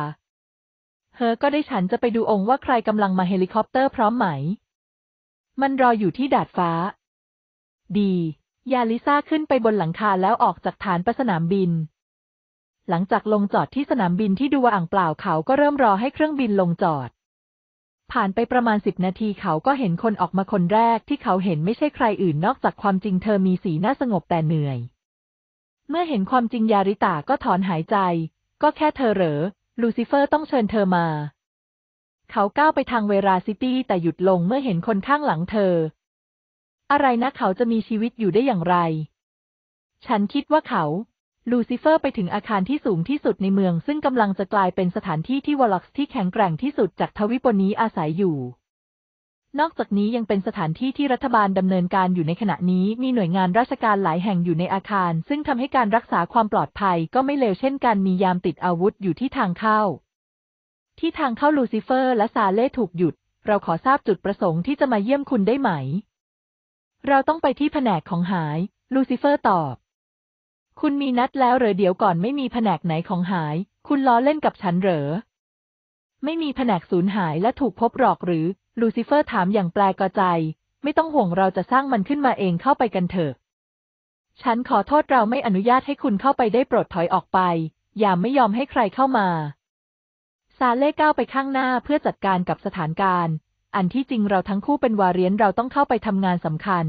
เฮอก็ได้ฉันจะไปดูองค์ว่าใครกำลังมาเฮลิคอปเตอร์ พร้อมไหม มันรออยู่ที่ดาดฟ้า ดี ยาลิซาขึ้นไปบนหลังคาแล้วออกจากฐานประสนามบิน หลังจากลงจอดที่สนามบินที่ดูว่างเปล่าเขาก็เริ่มรอให้เครื่องบินลงจอดผ่านไปประมาณสิบนาทีเขาก็เห็นคนออกมาคนแรกที่เขาเห็นไม่ใช่ใครอื่นนอกจากความจริงเธอมีสีหน้าสงบแต่เหนื่อย เมื่อเห็นความจริงยาริตาก็ถอนหายใจ ก็แค่เธอเหรอ ลูซิเฟอร์ต้องเชิญเธอมา เขาก้าวไปทางเวราซิตี้แต่หยุดลงเมื่อเห็นคนข้างหลังเธอ อะไรนะเขาจะมีชีวิตอยู่ได้อย่างไร ฉันคิดว่าเขาลูซิเฟอร์ไปถึงอาคารที่สูงที่สุดในเมือง ซึ่งกำลังจะกลายเป็นสถานที่ที่วอลล็อกที่แข็งแกร่งที่สุดจากทวิปนี้อาศัยอยู่ นอกจากนี้ยังเป็นสถานที่ที่รัฐบาลดำเนินการอยู่ในขณะนี้มีหน่วยงานราชการหลายแห่งอยู่ในอาคาร ซึ่งทำให้การรักษาความปลอดภัย ก็ไม่เลวเช่นกัน มียามติดอาวุธอยู่ที่ทางเข้า ที่ทางเข้าลูซิเฟอร์ และซาเล่ถูกหยุด เราขอทราบจุดประสงค์ที่จะมาเยี่ยมคุณได้ไหม เราต้องไปที่แผนกของหาย ลูซิเฟอร์ตอบคุณมีนัดแล้วเหรอเดี๋ยวก่อนไม่มีแผนกไหนของหาย คุณล้อเล่นกับฉันเหรอ ไม่มีแผนกสูญหายและถูกพบหรอกหรือลูซิเฟอร์ถามอย่างแปลกใจไม่ต้องห่วงเราจะสร้างมันขึ้นมาเองเข้าไปกันเถอะ ฉันขอโทษเราไม่อนุญาตให้คุณเข้าไปได้โปรดถอยออกไปอย่าไม่ยอมให้ใครเข้ามา ซาเล่ก้าวไปข้างหน้าเพื่อจัดการกับสถานการณ์อันที่จริงเราทั้งคู่เป็นวาเรียนเราต้องเข้าไปทำงานสำคัญ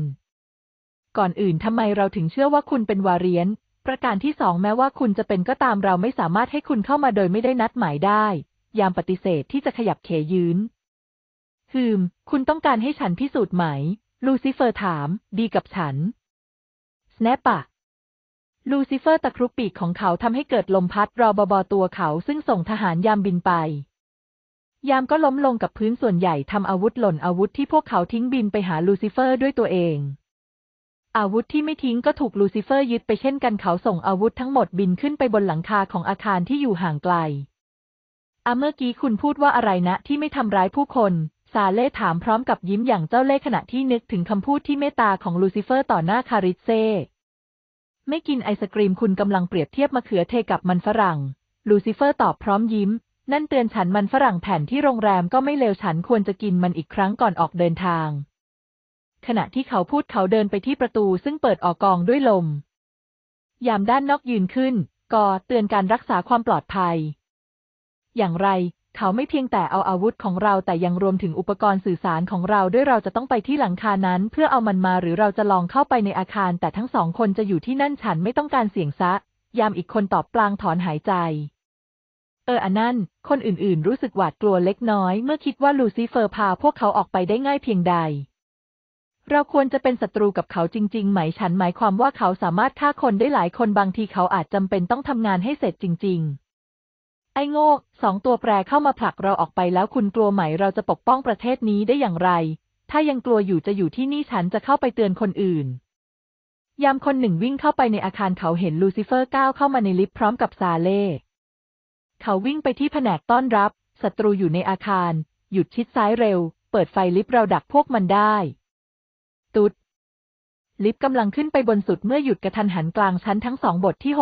ก่อนอื่นทำไมเราถึงเชื่อว่าคุณเป็นวาเรียนประการที่สองแม้ว่าคุณจะเป็นก็ตามเราไม่สามารถให้คุณเข้ามาโดยไม่ได้นัดหมายได้ ยามปฏิเสธที่จะขยับเขยืนฮึมคุณต้องการให้ฉันพิสูจน์ไหม ลูซิเฟอร์ถาม ดีกับฉันสแนปปะ ลูซิเฟอร์ตะครุบปีกของเขาทำให้เกิดลมพัดรอบบอตัวเขา ซึ่งส่งทหารยามบินไป ยามก็ล้มลงกับพื้นส่วนใหญ่ทำอาวุธหล่นอาวุธที่พวกเขาทิ้งบินไปหาลูซิเฟอร์ด้วยตัวเองอาวุธที่ไม่ทิ้งก็ถูกลูซิเฟอร์ยึดไปเช่นกันเขาส่งอาวุธทั้งหมดบินขึ้นไปบนหลังคาของอาคารที่อยู่ห่างไกลอาเมื่อกี้ คุณพูดว่าอะไรนะที่ไม่ทำร้ายผู้คน ซาเล่ถามพร้อมกับยิ้มอย่างเจ้าเล่ห์ขณะที่นึกถึงคำพูดที่เมตตาของลูซิเฟอร์ต่อหน้าคาริเซ่ ไม่กินไอศกรีมคุณกำลังเปรียบเทียบมะเขือเทกับมันฝรั่ง ลูซิเฟอร์ตอบพร้อมยิ้ม นั่นเตือนฉันมันฝรั่งแผ่นที่โรงแรมก็ไม่เลวฉันควรจะกินมันอีกครั้งก่อนออกเดินทางขณะที่เขาพูดเขาเดินไปที่ประตูซึ่งเปิดออกกองด้วยลม ยามด้านนอกยืนขึ้นก่อเตือนการรักษาความปลอดภัย อย่างไรเขาไม่เพียงแต่เอาอาวุธของเราแต่ยังรวมถึงอุปกรณ์สื่อสารของเราด้วยเราจะต้องไปที่หลังคานั้น เพื่อเอามันมาหรือเราจะลองเข้าไปในอาคาร แต่ทั้งสองคนจะอยู่ที่นั่นฉันไม่ต้องการเสี่ยงซะยามอีกคนตอบปลางถอนหายใจ เอออันนั่นคนอื่น ๆ รู้สึกหวาดกลัวเล็กน้อย เมื่อคิดว่าลูซิเฟอร์พาพวกเขาออกไปได้ง่ายเพียงใดเราควรจะเป็นศัตรูกับเขาจริงๆ ไหม ฉันหมายความว่าเขาสามารถฆ่าคนได้หลายคนบางทีเขาอาจจำเป็นต้องทำงานให้เสร็จจริง ๆ ไอ้โง่ สองตัวแปรเข้ามาผลักเราออกไปแล้วคุณกลัวไหม เราจะปกป้องประเทศนี้ได้อย่างไร ถ้ายังกลัวอยู่จะอยู่ที่นี่ฉันจะเข้าไปเตือนคนอื่น ยามคนหนึ่งวิ่งเข้าไปในอาคารเขาเห็นลูซิเฟอร์ก้าวเข้ามาในลิฟต์พร้อมกับซาเล่ เขาวิ่งไปที่แผนกต้อนรับ ศัตรูอยู่ในอาคาร หยุดชิดซ้ายเร็ว เปิดไฟลิฟต์เราดักพวกมันไดุ้ดลิฟต์กำลังขึ้นไปบนสุดเมื่อหยุดกระทันหันกลางชั้นทั้งสองบทที่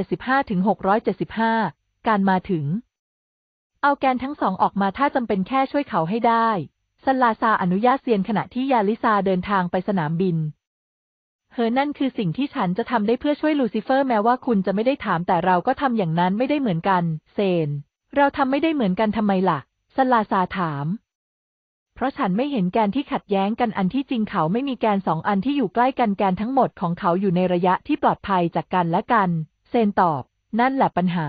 675 ถึง 675 การมาถึง เอาแกนทั้งสองออกมาถ้าจำเป็นแค่ช่วยเขาให้ได้ซลาซาอนุญาตเซียนขณะที่ยาลิซาเดินทางไปสนามบิน เฮอนั่นคือสิ่งที่ฉันจะทำได้เพื่อช่วยลูซิเฟอร์แม้ว่าคุณจะไม่ได้ถามแต่เราก็ทำอย่างนั้นไม่ได้เหมือนกัน เซน เราทำไม่ได้เหมือนกันทำไมละ่ะซลาซาถามเพราะฉันไม่เห็นแกนที่ขัดแย้งกันอันที่จริงเขาไม่มีแกนสองอันที่อยู่ใกล้กันแกนทั้งหมดของเขาอยู่ในระยะที่ปลอดภัยจากกันและกัน เซนตอบ นั่นแหละปัญหา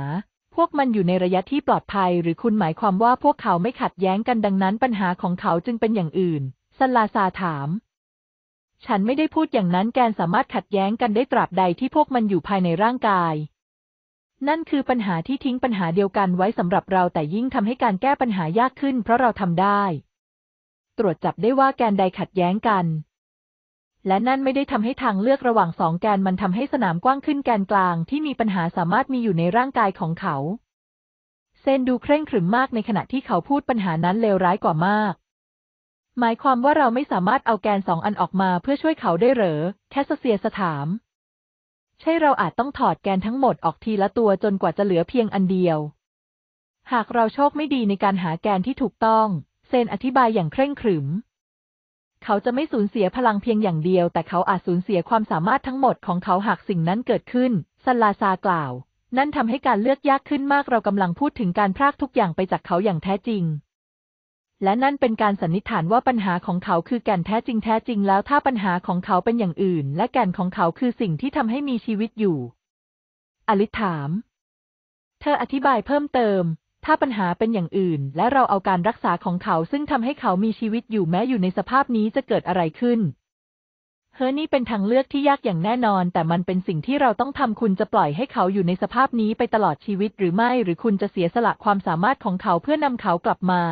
พวกมันอยู่ในระยะที่ปลอดภัย หรือคุณหมายความว่าพวกเขาไม่ขัดแย้งกันดังนั้น ปัญหาของเขาจึงเป็นอย่างอื่น สลาซาถาม ฉันไม่ได้พูดอย่างนั้นแกนสามารถขัดแย้งกันได้ตราบใดที่พวกมันอยู่ภายในร่างกาย นั่นคือปัญหาที่ทิ้งปัญหาเดียวกันไว้สำหรับเราแต่ยิ่งทำให้การแก้ปัญหายากขึ้น เพราะเราทำได้ตรวจจับได้ว่าแกนใดขัดแย้งกัน และนั่นไม่ได้ทำให้ทางเลือกระหว่างสองแกนมันทำให้สนามกว้างขึ้นแกนกลางที่มีปัญหาสามารถมีอยู่ในร่างกายของเขา เซนดูเคร่งขรึมมากในขณะที่เขาพูดปัญหานั้นเลวร้ายกว่ามาก หมายความว่าเราไม่สามารถเอาแกนสองอันออกมาเพื่อช่วยเขาได้เหรอ แคสเซียสถาม ใช่เราอาจต้องถอดแกนทั้งหมดออกทีละตัวจนกว่าจะเหลือเพียงอันเดียว หากเราโชคไม่ดีในการหาแกนที่ถูกต้องจนอธิบายอย่างเคร่งขรึม เขาจะไม่สูญเสียพลังเพียงอย่างเดียว แต่เขาอาจสูญเสียความสามารถทั้งหมดของเขาหากสิ่งนั้นเกิดขึ้นซนลาซากล่าว นั่นทำให้การเลือกยากขึ้นมาก เรากำลังพูดถึงการพรากทุกอย่างไปจากเขาอย่างแท้จริง และนั่นเป็นการสันนิษฐานว่าปัญหาของเขาคือแก่นแท้จริงแท้จริง แล้วถ้าปัญหาของเขาเป็นอย่างอื่น และแก่นของเขาคือสิ่งที่ทำให้มีชีวิตอยู่ อลิถาม เธออธิบายเพิ่มเติมถ้าปัญหาเป็นอย่างอื่น และเราเอาการรักษาของเขาซึ่งทำให้เขามีชีวิตอยู่แม้อยู่ในสภาพนี้จะเกิดอะไรขึ้น เฮอนี่เป็นทางเลือกที่ยากอย่างแน่นอน แต่มันเป็นสิ่งที่เราต้องทำคุณจะปล่อยให้เขาอยู่ในสภาพนี้ไปตลอดชีวิตหรือไม่หรือคุณจะเสียสละความสามารถของเขาเพื่อนำเขากลับมา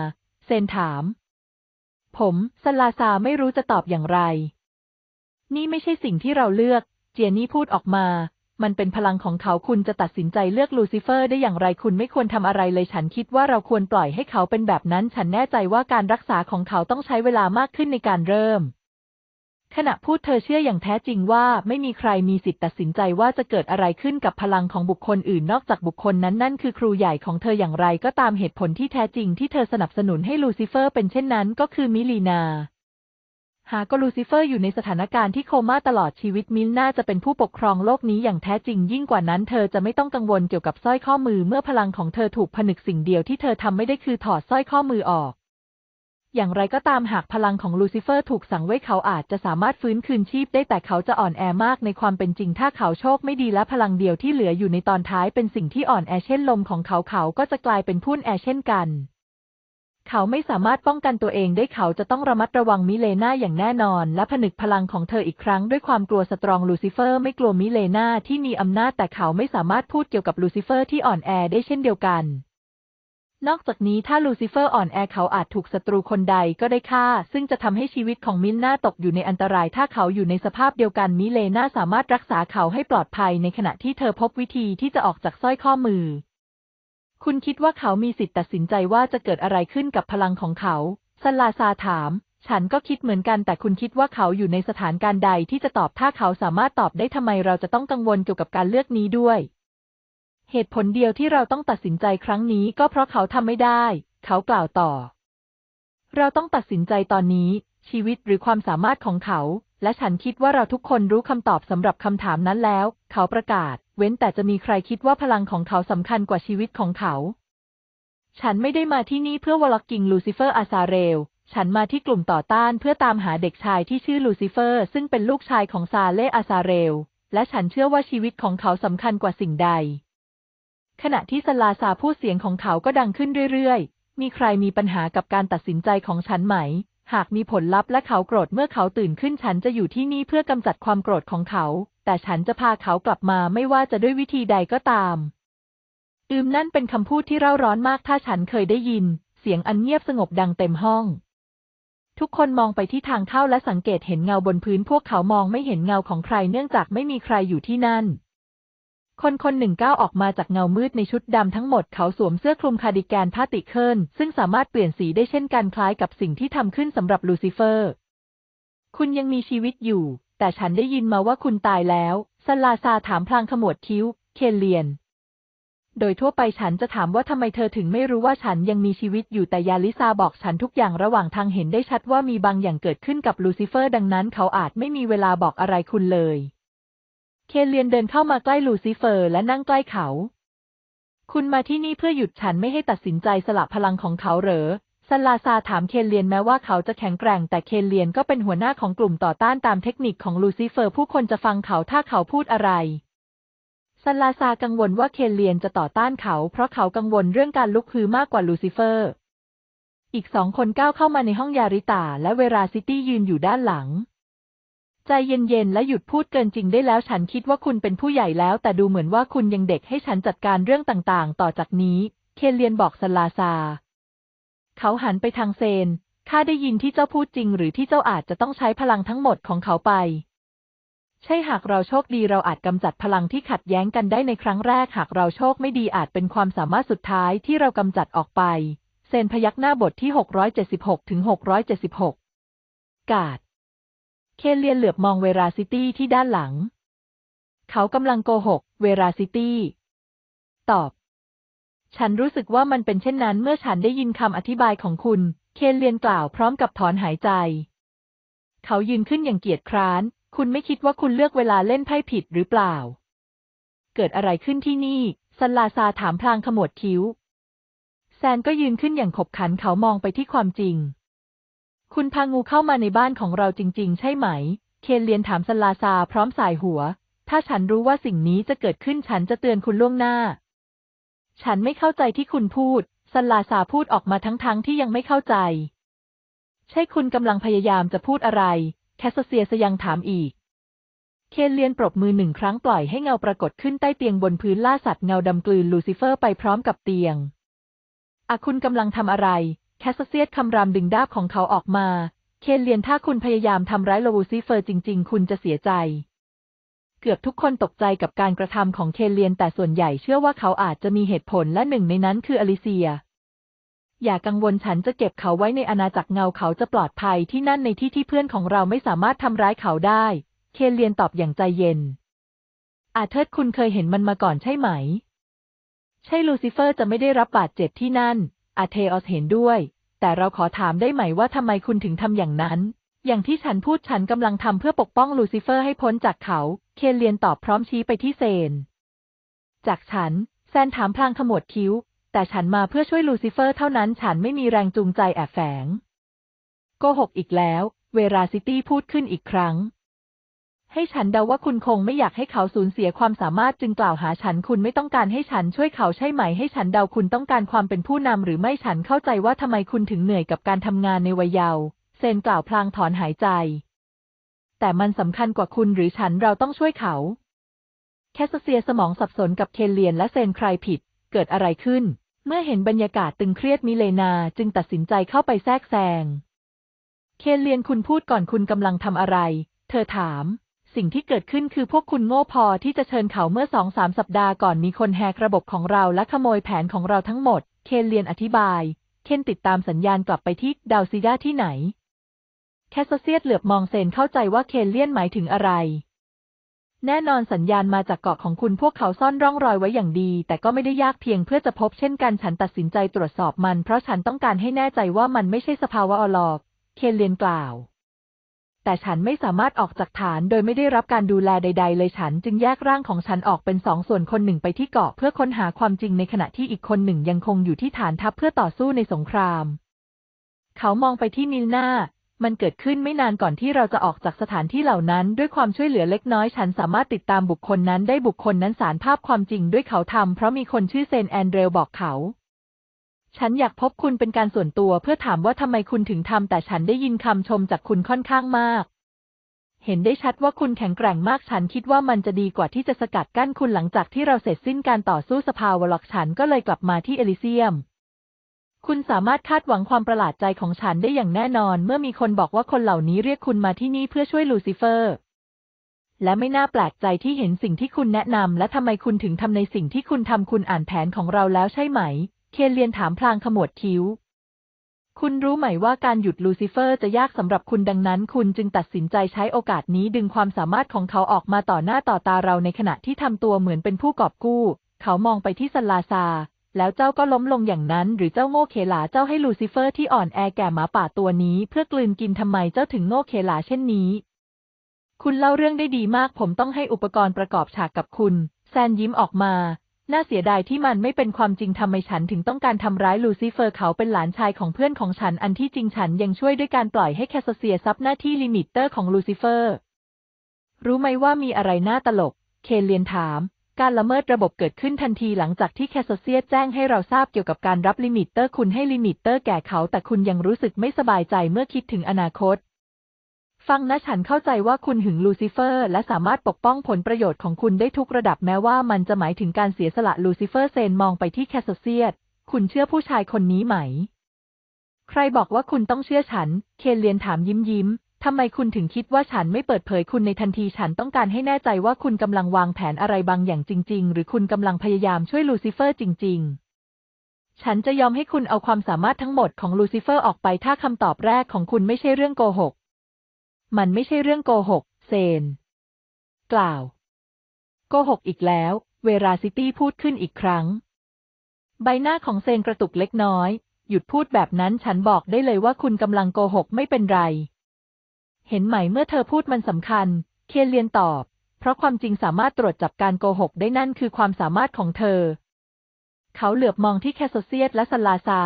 เซนถาม ผมสลาซาไม่รู้จะตอบอย่างไร นี่ไม่ใช่สิ่งที่เราเลือก เจียนี่พูดออกมามันเป็นพลังของเขา คุณจะตัดสินใจเลือกลูซิเฟอร์ได้อย่างไร คุณไม่ควรทำอะไรเลย ฉันคิดว่าเราควรปล่อยให้เขาเป็นแบบนั้น ฉันแน่ใจว่าการรักษาของเขาต้องใช้เวลามากขึ้นในการเริ่ม ขณะพูดเธอเชื่ออย่างแท้จริงว่าไม่มีใครมีสิทธิ์ตัดสินใจว่าจะเกิดอะไรขึ้นกับพลังของบุคคลอื่นนอกจากบุคคลนั้น นั่นคือครูใหญ่ของเธออย่างไรก็ตามเหตุผลที่แท้จริงที่เธอสนับสนุนให้ลูซิเฟอร์เป็นเช่นนั้นก็คือมิลีนาากลูซิเฟอร์อยู่ในสถานการณ์ที่โคม่าตลอดชีวิตมินน่าจะเป็นผู้ปกครองโลกนี้อย่างแท้จริงยิ่งกว่านั้นเธอจะไม่ต้องกังวลเกี่ยวกับสร้อยข้อมือเมื่อพลังของเธอถูกผนึกสิ่งเดียวที่เธอทำไม่ได้คือถอดสร้อยข้อมือออก อย่างไรก็ตามหากพลังของลูซิเฟอร์ ถูกสั่งไว้เขาอาจจะสามารถฟื้นคืนชีพ ได้แต่เขาจะอ่อนแอมากในความเป็นจริงถ้าเขาโชคไม่ดีและพลังเดียวที่เหลืออยู่ในตอนท้าย เป็นสิ่งที่อ่อนแอเช่นลมของเขาเขาก็จะกลายเป็นพุ่นแอเช่นกันเขาไม่สามารถป้องกันตัวเองได้เขาจะต้องระมัดระวังมิเลนาอย่างแน่นอนและผนึกพลังของเธออีกครั้งด้วยความกลัวสตรองลูซิเฟอร์ไม่กลัวมิเลนาที่มีอำนาจแต่เขาไม่สามารถพูดเกี่ยวกับลูซิเฟอร์ที่อ่อนแอได้เช่นเดียวกัน นอกจากนี้ถ้าลูซิเฟอร์อ่อนแอเขาอาจถูกศัตรูคนใดก็ได้ฆ่าซึ่งจะทำให้ชีวิตของมิลนาตกอยู่ในอันตรายถ้าเขาอยู่ในสภาพเดียวกันมิเลนาสามารถรักษาเขาให้ปลอดภัยในขณะที่เธอพบวิธีที่จะออกจากสร้อยข้อมือคุณคิดว่าเขามีสิทธิ์ตัดสินใจว่าจะเกิดอะไรขึ้นกับพลังของเขาซาลาซาถาม ฉันก็คิดเหมือนกันแต่คุณคิดว่าเขาอยู่ในสถานการณ์ใดที่จะตอบถ้าเขาสามารถตอบได้ ทำไมเราจะต้องกังวลเกี่ยวกับการเลือกนี้ด้วย เหตุผลเดียวที่เราต้องตัดสินใจครั้งนี้ก็เพราะเขาทำไม่ได้ เขากล่าวต่อ เราต้องตัดสินใจตอนนี้ ชีวิตหรือความสามารถของเขา และฉันคิดว่าเราทุกคนรู้คำตอบสำหรับคำถามนั้นแล้ว เขาประกาศเว้นแต่จะมีใครคิดว่าพลังของเขาสำคัญกว่าชีวิตของเขา ฉันไม่ได้มาที่นี่เพื่อวอลกิงลูซิเฟอร์อาซาเรล ฉันมาที่กลุ่มต่อต้านเพื่อตามหาเด็กชายที่ชื่อลูซิเฟอร์ซึ่งเป็นลูกชายของซาเล่อาซาเรล และฉันเชื่อว่าชีวิตของเขาสำคัญกว่าสิ่งใด ขณะที่สลาซาพูดเสียงของเขาก็ดังขึ้นเรื่อยๆ มีใครมีปัญหากับการตัดสินใจของฉันไหมหากมีผลลัพธ์และเขาโกรธเมื่อเขาตื่นขึ้นฉันจะอยู่ที่นี่เพื่อกำจัดความโกรธของเขา แต่ฉันจะพาเขากลับมาไม่ว่าจะด้วยวิธีใดก็ตาม อืมนั่นเป็นคำพูดที่เร่าร้อนมากถ้าฉันเคยได้ยิน เสียงอันเงียบสงบดังเต็มห้อง ทุกคนมองไปที่ทางเข้าและสังเกตเห็นเงาบนพื้นพวกเขามองไม่เห็นเงาของใครเนื่องจากไม่มีใครอยู่ที่นั่นคนคนหนึ่งก้าวออกมาจากเงามืดในชุดดำทั้งหมดเขาสวมเสื้อคลุมคาร์ดิแกนผ้าติเคิลซึ่งสามารถเปลี่ยนสีได้เช่นกันคล้ายกับสิ่งที่ทำขึ้นสำหรับลูซิเฟอร์ คุณยังมีชีวิตอยู่ แต่ฉันได้ยินมาว่าคุณตายแล้วซาลาซาถามพลางขมวดคิ้ว เคเลียน โดยทั่วไปฉันจะถามว่าทำไมเธอถึงไม่รู้ว่าฉันยังมีชีวิตอยู่แต่ยาลิซาบอกฉันทุกอย่างระหว่างทางเห็นได้ชัดว่ามีบางอย่างเกิดขึ้นกับลูซิเฟอร์ดังนั้นเขาอาจไม่มีเวลาบอกอะไรคุณเลยเคนเลียนเดินเข้ามาใกล้ลูซิเฟอร์และนั่งใกล้เขา คุณมาที่นี่เพื่อหยุดฉันไม่ให้ตัดสินใจสละพลังของเขาเหรอซันลาซาถามเคนเลียนแม้ว่าเขาจะแข็งแกร่งแต่เคนเลียนก็เป็นหัวหน้าของกลุ่มต่อต้านตามเทคนิคของลูซิเฟอร์ผู้คนจะฟังเขาถ้าเขาพูดอะไรซันลาซากังวลว่าเคนเลียนจะต่อต้านเขาเพราะเขากังวลเรื่องการลุกฮือมากกว่าลูซิเฟอร์ อีกสองคนก้าวเข้ามาในห้องยาริตาและเวราซิตี้ยืนอยู่ด้านหลังใจเย็นๆ และหยุดพูดเกินจริงได้แล้ว ฉันคิดว่าคุณเป็นผู้ใหญ่แล้ว แต่ดูเหมือนว่าคุณยังเด็กให้ฉันจัดการเรื่องต่างๆ ต่อจากนี้ เคเลียนบอกสลาซา เขาหันไปทางเซน ข้าได้ยินที่เจ้าพูดจริง หรือที่เจ้าอาจจะต้องใช้พลังทั้งหมดของเขาไป ใช่หากเราโชคดีเราอาจกำจัดพลังที่ขัดแย้งกันได้ในครั้งแรก หากเราโชคไม่ดีอาจเป็นความสามารถสุดท้ายที่เรากำจัดออกไป เซนพยักหน้าบทที่676ถึง676กาดเคเลียนเหลือบมองเวราซิตี้ที่ด้านหลัง เขากำลังโกหก เวราซิตี้ ตอบ ฉันรู้สึกว่ามันเป็นเช่นนั้นเมื่อฉันได้ยินคำอธิบายของคุณ เคเลียนกล่าวพร้อมกับถอนหายใจ เขายืนขึ้นอย่างเกียจคร้าน คุณไม่คิดว่าคุณเลือกเวลาเล่นไพ่ผิดหรือเปล่า เกิดอะไรขึ้นที่นี่ ซันลาซาถามพลางขมวดคิ้วแซนก็ยืนขึ้นอย่างขบขันเขามองไปที่ความจริงคุณพางูเข้ามาในบ้านของเราจริงๆใช่ไหม เคนเลียนถามสลาซาพร้อมสายหัว ถ้าฉันรู้ว่าสิ่งนี้จะเกิดขึ้นฉันจะเตือนคุณล่วงหน้า ฉันไม่เข้าใจที่คุณพูดสลาซาพูดออกมาทั้งๆทที่ยังไม่เข้าใจ ใช่คุณกำลังพยายามจะพูดอะไร แคสเซียสยังถามอีก เคนเลียนปรบมือหนึ่งครั้งปล่อยให้เงาปรากฏขึ้นใต้เตียงบนพื้นล่าสัตว์เงาดำกลืนลูซิเฟอร์ไปพร้อมกับเตียงอะคุณกำลังทำอะไรแคสเซียตคำรามดึงดาบของเขาออกมา เคนเลียนถ้าคุณพยายามทำร้ายโลวูซิเฟอร์จริงๆ คุณจะเสียใจ เกือบทุกคนตกใจกับการกระทำของเคนเลียนแต่ส่วนใหญ่เชื่อว่าเขาอาจจะมีเหตุผลและหนึ่งในนั้นคืออลิเซีย อย่ากังวลฉันจะเก็บเขาไว้ในอาณาจักรเงาเขาจะปลอดภัยที่นั่นในที่ที่เพื่อนของเราไม่สามารถทำร้ายเขาได้ เคนเลียนตอบอย่างใจเย็น อาเทิร์ดคุณเคยเห็นมันมาก่อนใช่ไหม ใช่ลูซิเฟอร์จะไม่ได้รับบาดเจ็บที่นั่น อาเทออสเห็นด้วยแต่เราขอถามได้ไหมว่าทำไมคุณถึงทำอย่างนั้น อย่างที่ฉันพูดฉันกำลังทำเพื่อปกป้องลูซิเฟอร์ให้พ้นจากเขา เคเลียนตอบพร้อมชี้ไปที่เซน จากฉันแซนถามพลางขมวดคิ้ว แต่ฉันมาเพื่อช่วยลูซิเฟอร์เท่านั้นฉันไม่มีแรงจูงใจแอบแฝงโกหกอีกแล้ว เวราซิตี้พูดขึ้นอีกครั้งให้ฉันเดาว่าคุณคงไม่อยากให้เขาสูญเสียความสามารถจึงกล่าวหาฉันคุณไม่ต้องการให้ฉันช่วยเขาใช่ไหม ให้ฉันเดาคุณต้องการความเป็นผู้นำ หรือไม่ฉันเข้าใจว่าทำไมคุณถึงเหนื่อยกับการทำงานในวัยเยาว์เซนกล่าวพลางถอนหายใจ แต่มันสำคัญกว่าคุณหรือฉันเราต้องช่วยเขา แคสเซียสมองสับสนกับเคเลียนและเซนใครผิด เกิดอะไรขึ้น เมื่อเห็นบรรยากาศตึงเครียดมิเลนาจึงตัดสินใจเข้าไปแทรกแซงเคเลียนคุณพูดก่อนคุณกำลังทำอะไร เธอถามสิ่งที่เกิดขึ้นคือพวกคุณโง่พอที่จะเชิญเขาเมื่อสองสามสัปดาห์ก่อนมีคนแฮกระบบของเราและขโมยแผนของเราทั้งหมด เคนเลียนอธิบาย เคนติดตามสัญญาณกลับไปที่ดาวซิดาที่ไหน แคสเซียตเหลือบมองเซนเข้าใจว่าเคนเลียนหมายถึงอะไร แน่นอนสัญญาณมาจากเกาะของคุณพวกเขาซ่อนร่องรอยไว้อย่างดีแต่ก็ไม่ได้ยากเพียงเพื่อจะพบเช่นกันฉันตัดสินใจตรวจสอบมันเพราะฉันต้องการให้แน่ใจว่ามันไม่ใช่สภาวะอลอกเคนเลียนกล่าวแต่ฉันไม่สามารถออกจากฐานโดยไม่ได้รับการดูแลใดๆเลยฉันจึงแยกร่างของฉันออกเป็นสองส่วนคนหนึ่งไปที่เกาะเพื่อค้นหาความจริงในขณะที่อีกคนหนึ่งยังคงอยู่ที่ฐานทัพเพื่อต่อสู้ในสงคราม เขามองไปที่นิลนามันเกิดขึ้นไม่นานก่อนที่เราจะออกจากสถานที่เหล่านั้นด้วยความช่วยเหลือเล็กน้อย ฉันสามารถติดตามบุคคลนั้นได้บุคคลนั้นสารภาพความจริงด้วยเขาทำเพราะมีคนชื่อเซนแอนเดรลบอกเขาฉันอยากพบคุณเป็นการส่วนตัว เพื่อถามว่าทำไมคุณถึงทำแต่ฉันได้ยินคำชมจากคุณค่อนข้างมาก เห็นได้ชัดว่าคุณแข็งแกร่งมาก ฉันคิดว่ามันจะดีกว่าที่จะสกัดกั้นคุณหลังจากที่เราเสร็จสิ้นการต่อสู้สภาวะล็อกฉันก็เลยกลับมาที่เอลิเซียม คุณสามารถคาดหวังความประหลาดใจของฉันได้อย่างแน่นอน เมื่อมีคนบอกว่าคนเหล่านี้เรียกคุณมาที่นี่เพื่อช่วยลูซิเฟอร์ และไม่น่าแปลกใจที่เห็นสิ่งที่คุณแนะนำและทำไมคุณถึงทำในสิ่งที่คุณทำคุณอ่านแผนของเราแล้วใช่ไหมเคนเลียนถามพลางขมวดคิ้ว คุณรู้ไหมว่าการหยุดลูซิเฟอร์จะยากสำหรับคุณดังนั้น คุณจึงตัดสินใจใช้โอกาสนี้ ดึงความสามารถของเขาออกมาต่อหน้าต่อตาเราในขณะที่ทำตัวเหมือนเป็นผู้กอบกู้ เขามองไปที่ซลาซา แล้วเจ้าก็ล้มลงอย่างนั้น หรือเจ้าโง่เขลาเจ้าให้ลูซิเฟอร์ที่อ่อนแอแก่หมาป่าตัวนี้ เพื่อกลืนกินทำไมเจ้าถึงโง่เขลาเช่นนี้ คุณเล่าเรื่องได้ดีมาก ผมต้องให้อุปกรณ์ประกอบฉากกับคุณ แซนยิ้มออกมาน่าเสียดายที่มันไม่เป็นความจริงทำไมฉันถึงต้องการทำร้ายลูซิเฟอร์ เขาเป็นหลานชายของเพื่อนของฉันอันที่จริงฉันยังช่วยด้วยการปล่อยให้แคสเซียซับหน้าที่ลิมิตเตอร์ของลูซิเฟอร์ รู้ไหมว่ามีอะไรน่าตลก เคนเลียนถาม การละเมิดระบบเกิดขึ้นทันทีหลังจากที่แคสเซีย แจ้งให้เราทราบเกี่ยวกับการรับลิมิตเตอร์ คุณให้ลิมิตเตอร์แก่เขา แต่คุณยังรู้สึกไม่สบายใจเมื่อคิดถึงอนาคตฟังนะ ฉันเข้าใจว่าคุณหึงลูซิเฟอร์และสามารถปกป้องผลประโยชน์ของคุณได้ทุกระดับแม้ว่ามันจะหมายถึงการเสียสละลูซิเฟอร์เซนมองไปที่แคสเซียตคุณเชื่อผู้ชายคนนี้ไหม ใครบอกว่าคุณต้องเชื่อฉัน เคนเลียนถามยิ้มยิ้ม ทำไมคุณถึงคิดว่าฉันไม่เปิดเผยคุณในทันทีฉันต้องการให้แน่ใจว่าคุณกำลังวางแผนอะไรบางอย่างจริงๆ หรือคุณกำลังพยายามช่วยลูซิเฟอร์จริงๆ ฉันจะยอมให้คุณเอาความสามารถทั้งหมดของลูซิเฟอร์ออกไป ถ้าคำตอบแรกของคุณไม่ใช่เรื่องโกหกมันไม่ใช่เรื่องโกหกเซน กล่าว โกหกอีกแล้ว เวราซิตี้พูดขึ้นอีกครั้ง ใบหน้าของเซนกระตุกเล็กน้อย หยุดพูดแบบนั้นฉันบอกได้เลยว่าคุณกำลังโกหกไม่เป็นไร เห็นไหมเมื่อเธอพูดมันสำคัญเคียนเลียนตอบ เพราะความจริงสามารถตรวจจับการโกหกได้นั่นคือความสามารถของเธอ เขาเหลือบมองที่แคสโซเซียตและสลาซา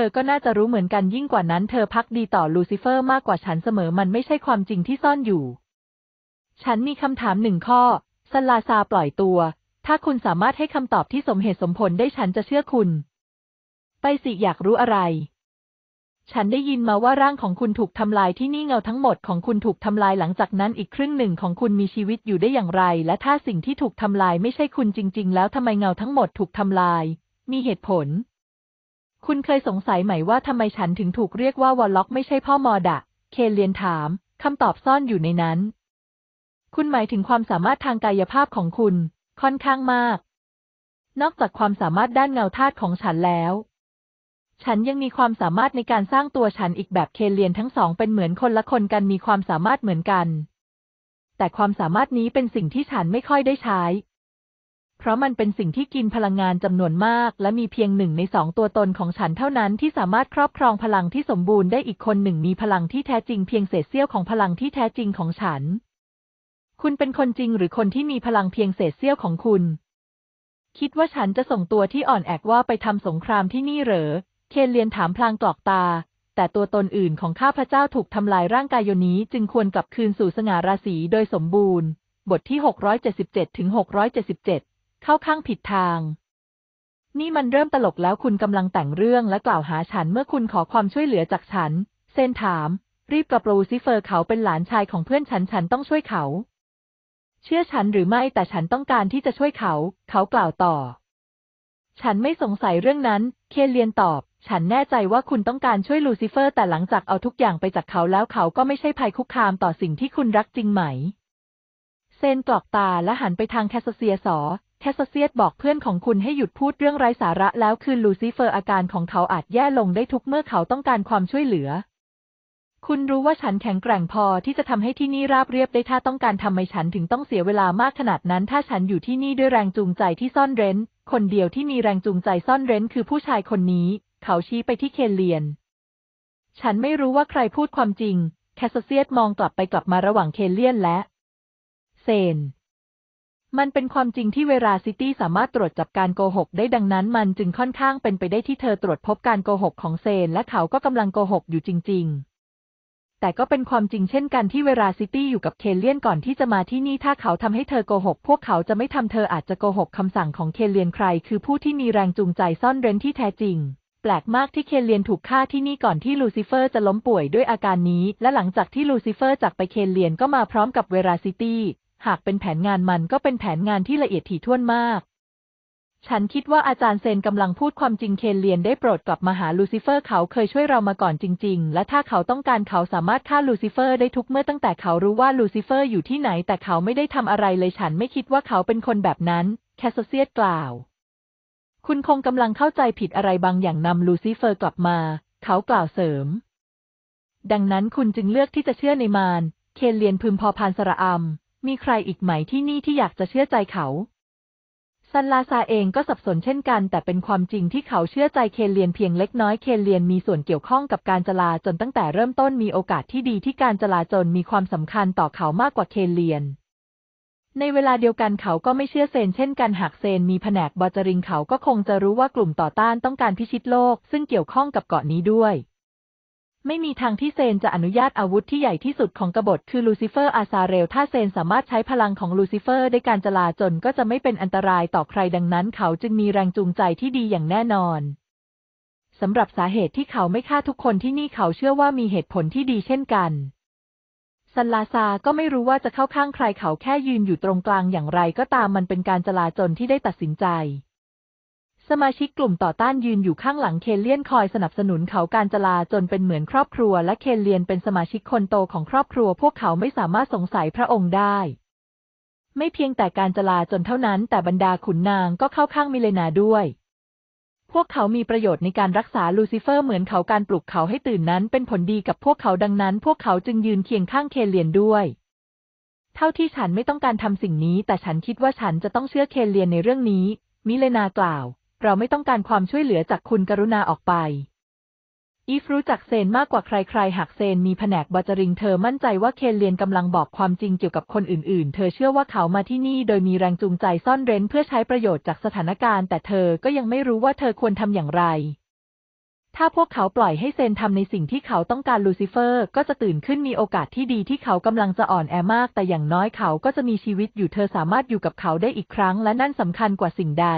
ธอก็น่าจะรู้เหมือนกันยิ่งกว่านั้นเธอพักดีต่อลูซิเฟอร์มากกว่าฉันเสมอมันไม่ใช่ความจริงที่ซ่อนอยู่ ฉันมีคำถามหนึ่งข้อสลาซาปล่อยตัว ถ้าคุณสามารถให้คำตอบที่สมเหตุสมผลได้ฉันจะเชื่อคุณ ไปสิอยากรู้อะไร ฉันได้ยินมาว่าร่างของคุณถูกทำลายที่นี่เงาทั้งหมดของคุณถูกทำลายหลังจากนั้นอีกครึ่งหนึ่งของคุณมีชีวิตอยู่ได้อย่างไร และถ้าสิ่งที่ถูกทำลาย ไม่ใช่คุณจริง ๆ แล้วทำไมเงาทั้งหมดถูกทำลาย มีเหตุผลคุณเคยสงสัยไหมว่า ทำไมฉันถึงถูกเรียกว่าวอลล็อกไม่ใช่พ่อมอดะ เคเลียนถาม คำตอบซ่อนอยู่ในนั้น คุณหมายถึงความสามารถทางกายภาพของคุณค่อนข้างมาก นอกจากความสามารถด้านเงาธาตุของฉันแล้ว ฉันยังมีความสามารถในการสร้างตัวฉันอีกแบบเคเลียนทั้งสอง เป็นเหมือนคนละคนกันมีความสามารถเหมือนกัน แต่ความสามารถนี้เป็นสิ่งที่ฉันไม่ค่อยได้ใช้เพราะมันเป็นสิ่งที่กินพลังงานจำนวนมากและมีเพียงหนึ่งในสองตัวตนของฉันเท่านั้นที่สามารถครอบครองพลังที่สมบูรณ์ได้อีกคนหนึ่งมีพลังที่แท้จริงเพียงเศษเสี้ยวของพลังที่แท้จริงของฉัน คุณเป็นคนจริงหรือคนที่มีพลังเพียงเศษเสี้ยวของคุณ คิดว่าฉันจะส่งตัวที่อ่อนแอว่าไปทำสงครามที่นี่เหรอเคนเลียนถามพลางกรอกตา แต่ตัวตนอื่นของข้าพเจ้าถูกทำลายร่างกายโยนี้จึงควรกลับคืนสู่สง่าราศีโดยสมบูรณ์ บทที่677ถึง677เข้าข้างผิดทาง นี่มันเริ่มตลกแล้วคุณกำลังแต่งเรื่องและกล่าวหาฉันเมื่อคุณขอความช่วยเหลือจากฉันเซนถาม รีบกระปรูซิเฟอร์ เขาเป็นหลานชายของเพื่อนฉันฉันต้องช่วยเขา เชื่อฉันหรือไม่ แต่ฉันต้องการที่จะช่วยเขา เขากล่าวต่อ ฉันไม่สงสัยเรื่องนั้น เคเลียนตอบ ฉันแน่ใจว่าคุณต้องการช่วยลูซิเฟอร์ แต่หลังจากเอาทุกอย่างไปจากเขาแล้วเขาก็ไม่ใช่ภัยคุกคามต่อสิ่งที่คุณรักจริงไหมเซนกรอกตาและหันไปทางแคสเซียสอแคสเซียตบอกเพื่อนของคุณให้หยุดพูดเรื่องไร้สาระแล้วคืนลูซิเฟอร์อาการของเขาอาจแย่ลงได้ทุกเมื่อเขาต้องการความช่วยเหลือ คุณรู้ว่าฉันแข็งแกร่งพอที่จะทำให้ที่นี่ราบเรียบได้ถ้าต้องการทำไมฉันถึงต้องเสียเวลามากขนาดนั้นถ้าฉันอยู่ที่นี่ด้วยแรงจูงใจที่ซ่อนเร้นคนเดียวที่มีแรงจูงใจซ่อนเร้นคือผู้ชายคนนี้ เขาชี้ไปที่เคนเลียน ฉันไม่รู้ว่าใครพูดความจริงแคสเซียตมองกลับไปกลับมาระหว่างเคนเลียนและ เซนมันเป็นความจริงที่เวราซิตี้สามารถตรวจจับการโกหกได้ดังนั้นมันจึงค่อนข้างเป็นไปได้ที่เธอตรวจพบการโกหกของเซนและเขาก็กำลังโกหกอยู่จริงๆ แต่ก็เป็นความจริงเช่นกันที่เวราซิตี้อยู่กับเคเลียนก่อนที่จะมาที่นี่ถ้าเขาทำให้เธอโกหกพวกเขาจะไม่ทำเธออาจจะโกหกคำสั่งของเคเลียนใครคือผู้ที่มีแรงจูงใจซ่อนเร้นที่แท้จริง แปลกมากที่เคเลียนถูกฆ่าที่นี่ก่อนที่ลูซิเฟอร์จะล้มป่วยด้วยอาการนี้และหลังจากที่ลูซิเฟอร์จากไปเคเลียนก็มาพร้อมกับเวราซิตี้หากเป็นแผนงานมันก็เป็นแผนงานที่ละเอียดถี่ถ้วนมาก ฉันคิดว่าอาจารย์เซนกำลังพูดความจริงเคนเลียนได้โปรดกลับมาหาลูซิเฟอร์เขาเคยช่วยเรามาก่อนจริงๆ และถ้าเขาต้องการเขาสามารถฆ่าลูซิเฟอร์ได้ทุกเมื่อตั้งแต่เขารู้ว่าลูซิเฟอร์อยู่ที่ไหนแต่เขาไม่ได้ทำอะไรเลยฉันไม่คิดว่าเขาเป็นคนแบบนั้น แคสเซียตกล่าว คุณคงกำลังเข้าใจผิดอะไรบางอย่างนำลูซิเฟอร์กลับมา เขากล่าวเสริม ดังนั้นคุณจึงเลือกที่จะเชื่อในมารเคนเลียนพึมพอพานสระอำมีใครอีกไหมที่นี่ที่อยากจะเชื่อใจเขา ซันลาซาเองก็สับสนเช่นกัน แต่เป็นความจริงที่เขาเชื่อใจเคนเลียนเพียงเล็กน้อยเคนเลียนมีส่วนเกี่ยวข้องกับการจลาจนตั้งแต่เริ่มต้นมีโอกาสที่ดีที่การจลาจนมีความสำคัญต่อเขามากกว่าเคนเลียน ในเวลาเดียวกันเขาก็ไม่เชื่อเซนเช่นกันหากเซน มีแผนกบอจริงเขาก็คงจะรู้ว่ากลุ่มต่อต้านต้องการพิชิตโลก ซึ่งเกี่ยวข้องกับเกาะนี้ด้วยไม่มีทางที่เซนจะอนุญาตอาวุธที่ใหญ่ที่สุดของกบฏคือลูซิเฟอร์อาซาเรลถ้าเซนสามารถใช้พลังของลูซิเฟอร์ได้การจลาจนก็จะไม่เป็นอันตรายต่อใครดังนั้นเขาจึงมีแรงจูงใจที่ดีอย่างแน่นอน สำหรับสาเหตุที่เขาไม่ฆ่าทุกคนที่นี่เขาเชื่อว่ามีเหตุผลที่ดีเช่นกันซันลาซาก็ไม่รู้ว่าจะเข้าข้างใครเขาแค่ยืนอยู่ตรงกลางอย่างไรก็ตามมันเป็นการจลาจลที่ได้ตัดสินใจสมาชิกกลุ่มต่อต้านยืนอยู่ข้างหลังเคเลียน คอยสนับสนุนเขาการจลาจนเป็นเหมือนครอบครัวและเคเลียนเป็นสมาชิกคนโตของครอบครัวพวกเขาไม่สามารถสงสัยพระองค์ได้ ไม่เพียงแต่การจลาจนเท่านั้นแต่บรรดาขุนนางก็เข้าข้างมิเลนาด้วย พวกเขามีประโยชน์ในการรักษาลูซิเฟอร์เหมือนเขาการปลุกเขาให้ตื่นนั้นเป็นผลดีกับพวกเขาดังนั้นพวกเขาจึงยืนเคียงข้างเคเลียนด้วย เท่าที่ฉันไม่ต้องการทำสิ่งนี้แต่ฉันคิดว่าฉันจะต้องเชื่อเคเลียนในเรื่องนี้ มิเลนากล่าวเราไม่ต้องการความช่วยเหลือจากคุณกรุณาออกไป อีฟรู้จักเซนมากกว่าใคร ๆ หากเซน มีแผนกบัจริงเธอมั่นใจว่าเคนเลียนกำลังบอกความจริงเกี่ยวกับคนอื่นๆ เธอเชื่อว่าเขามาที่นี่โดยมีแรงจูงใจซ่อนเร้น เพื่อใช้ประโยชน์จากสถานการณ์ แต่เธอก็ยังไม่รู้ว่าเธอควรทำอย่างไร ถ้าพวกเขาปล่อยให้เซนทำในสิ่งที่เขาต้องการลูซิเฟอร์ ก็จะตื่นขึ้นมีโอกาสที่ดีที่เขากำลังจะอ่อนแอมาก แต่อย่างน้อยเขาก็จะมีชีวิตอยู่เธอสามารถอยู่กับเขาได้อีกครั้ง และนั่นสำคัญกว่าสิ่งใด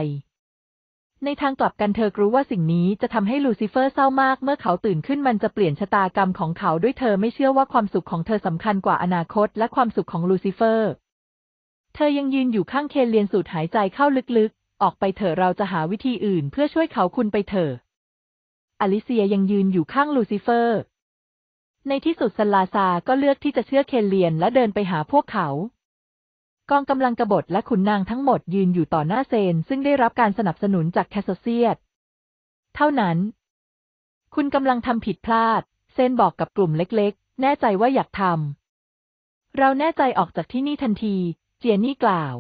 ในทางกลับกันเธอรู้ว่าสิ่งนี้จะทำให้ลูซิเฟอร์เศร้ามาก เมื่อเขาตื่นขึ้น มันจะเปลี่ยนชะตากรรมของเขาด้วยเธอไม่เชื่อว่าความสุขของเธอสำคัญกว่าอนาคต และความสุขของลูซิเฟอร์ เธอยังยืนอยู่ข้างเคนเลียนสูดหายใจเข้าลึกๆ ออกไปเถอะเราจะหาวิธีอื่น เพื่อช่วยเขาคุณไปเถอะอลิเซียยังยืนอยู่ข้างลูซิเฟอร์ ในที่สุดซลาซาก็เลือกที่จะเชื่อเคนเลียนและเดินไปหาพวกเขากองกำลังกบฏและขุนนางทั้งหมดยืนอยู่ต่อหน้าเซน ซึ่งได้รับการสนับสนุนจากแคสเซียตเท่านั้น คุณกำลังทำผิดพลาด เซนบอกกับกลุ่มเล็กๆ แน่ใจว่าอยากทำ เราแน่ใจออกจากที่นี่ทันที เจียนี่กล่าว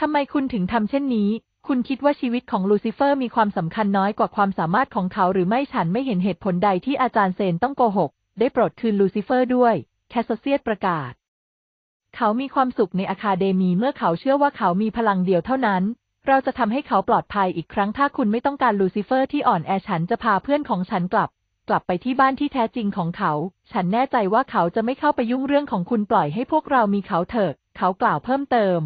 ทำไมคุณถึงทำเช่นนี้ คุณคิดว่าชีวิตของลูซิเฟอร์มีความสำคัญน้อยกว่าความสามารถของเขา หรือไม่ ฉันไม่เห็นเหตุผลใดที่อาจารย์เซนต้องโกหก ได้โปรดคืนลูซิเฟอร์ด้วย แคสเซียตประกาศเขามีความสุขในอะคาเดมีเมื่อเขาเชื่อว่าเขามีพลังเดียวเท่านั้น เราจะทำให้เขาปลอดภัยอีกครั้ง ถ้าคุณไม่ต้องการลูซิเฟอร์ ที่อ่อน แอฉันจะพาเพื่อนของฉันกลับกลับไปที่บ้านที่แท้จริงของเขา ฉันแน่ใจว่าเขาจะไม่เข้าไปยุ่งเรื่องของคุณปล่อยให้พวกเรามีเขาเถอะ เขากล่าวเพิ่มเติม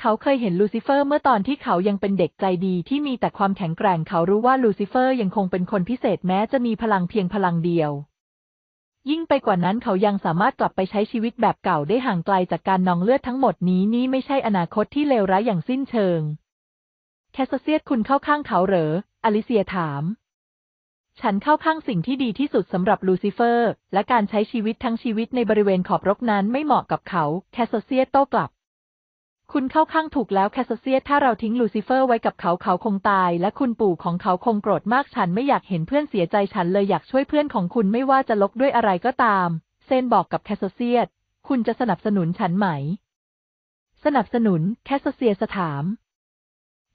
เขาเคยเห็นลูซิเฟอร์เมื่อตอนที่เขายังเป็นเด็กใจดี ที่มีแต่ความแข็งแกร่งเขารู้ว่าลูซิเฟอร์ ยังคงเป็นคนพิเศษแม้จะมีพลังเพียงพลังเดียวยิ่งไปกว่านั้นเขายังสามารถกลับไปใช้ชีวิตแบบเก่าได้ห่างไกลจากการนองเลือดทั้งหมดนี้นี่ไม่ใช่อนาคตที่เลวร้ายอย่างสิ้นเชิง แคสเซียตคุณเข้าข้างเขาเหรอ อลิเซียถาม ฉันเข้าข้างสิ่งที่ดีที่สุดสำหรับลูซิเฟอร์ และการใช้ชีวิตทั้งชีวิตในบริเวณขอบรกนั้นไม่เหมาะกับเขา แคสเซียตโต้กลับคุณเข้าข้างถูกแล้วแคสเซียถ้าเราทิ้ง ลูซิเฟอร์ไว้กับเขาเขาคงตาย และคุณปู่ของเขาคงโกรธมากฉันไม่อยากเห็นเพื่อนเสียใจฉันเลยอยากช่วยเพื่อนของคุณไม่ว่าจะลกด้วยอะไรก็ตาม เซนบอกกับแคสเซียคุณจะสนับสนุนฉันไหม สนับสนุนแคสเซียสถาม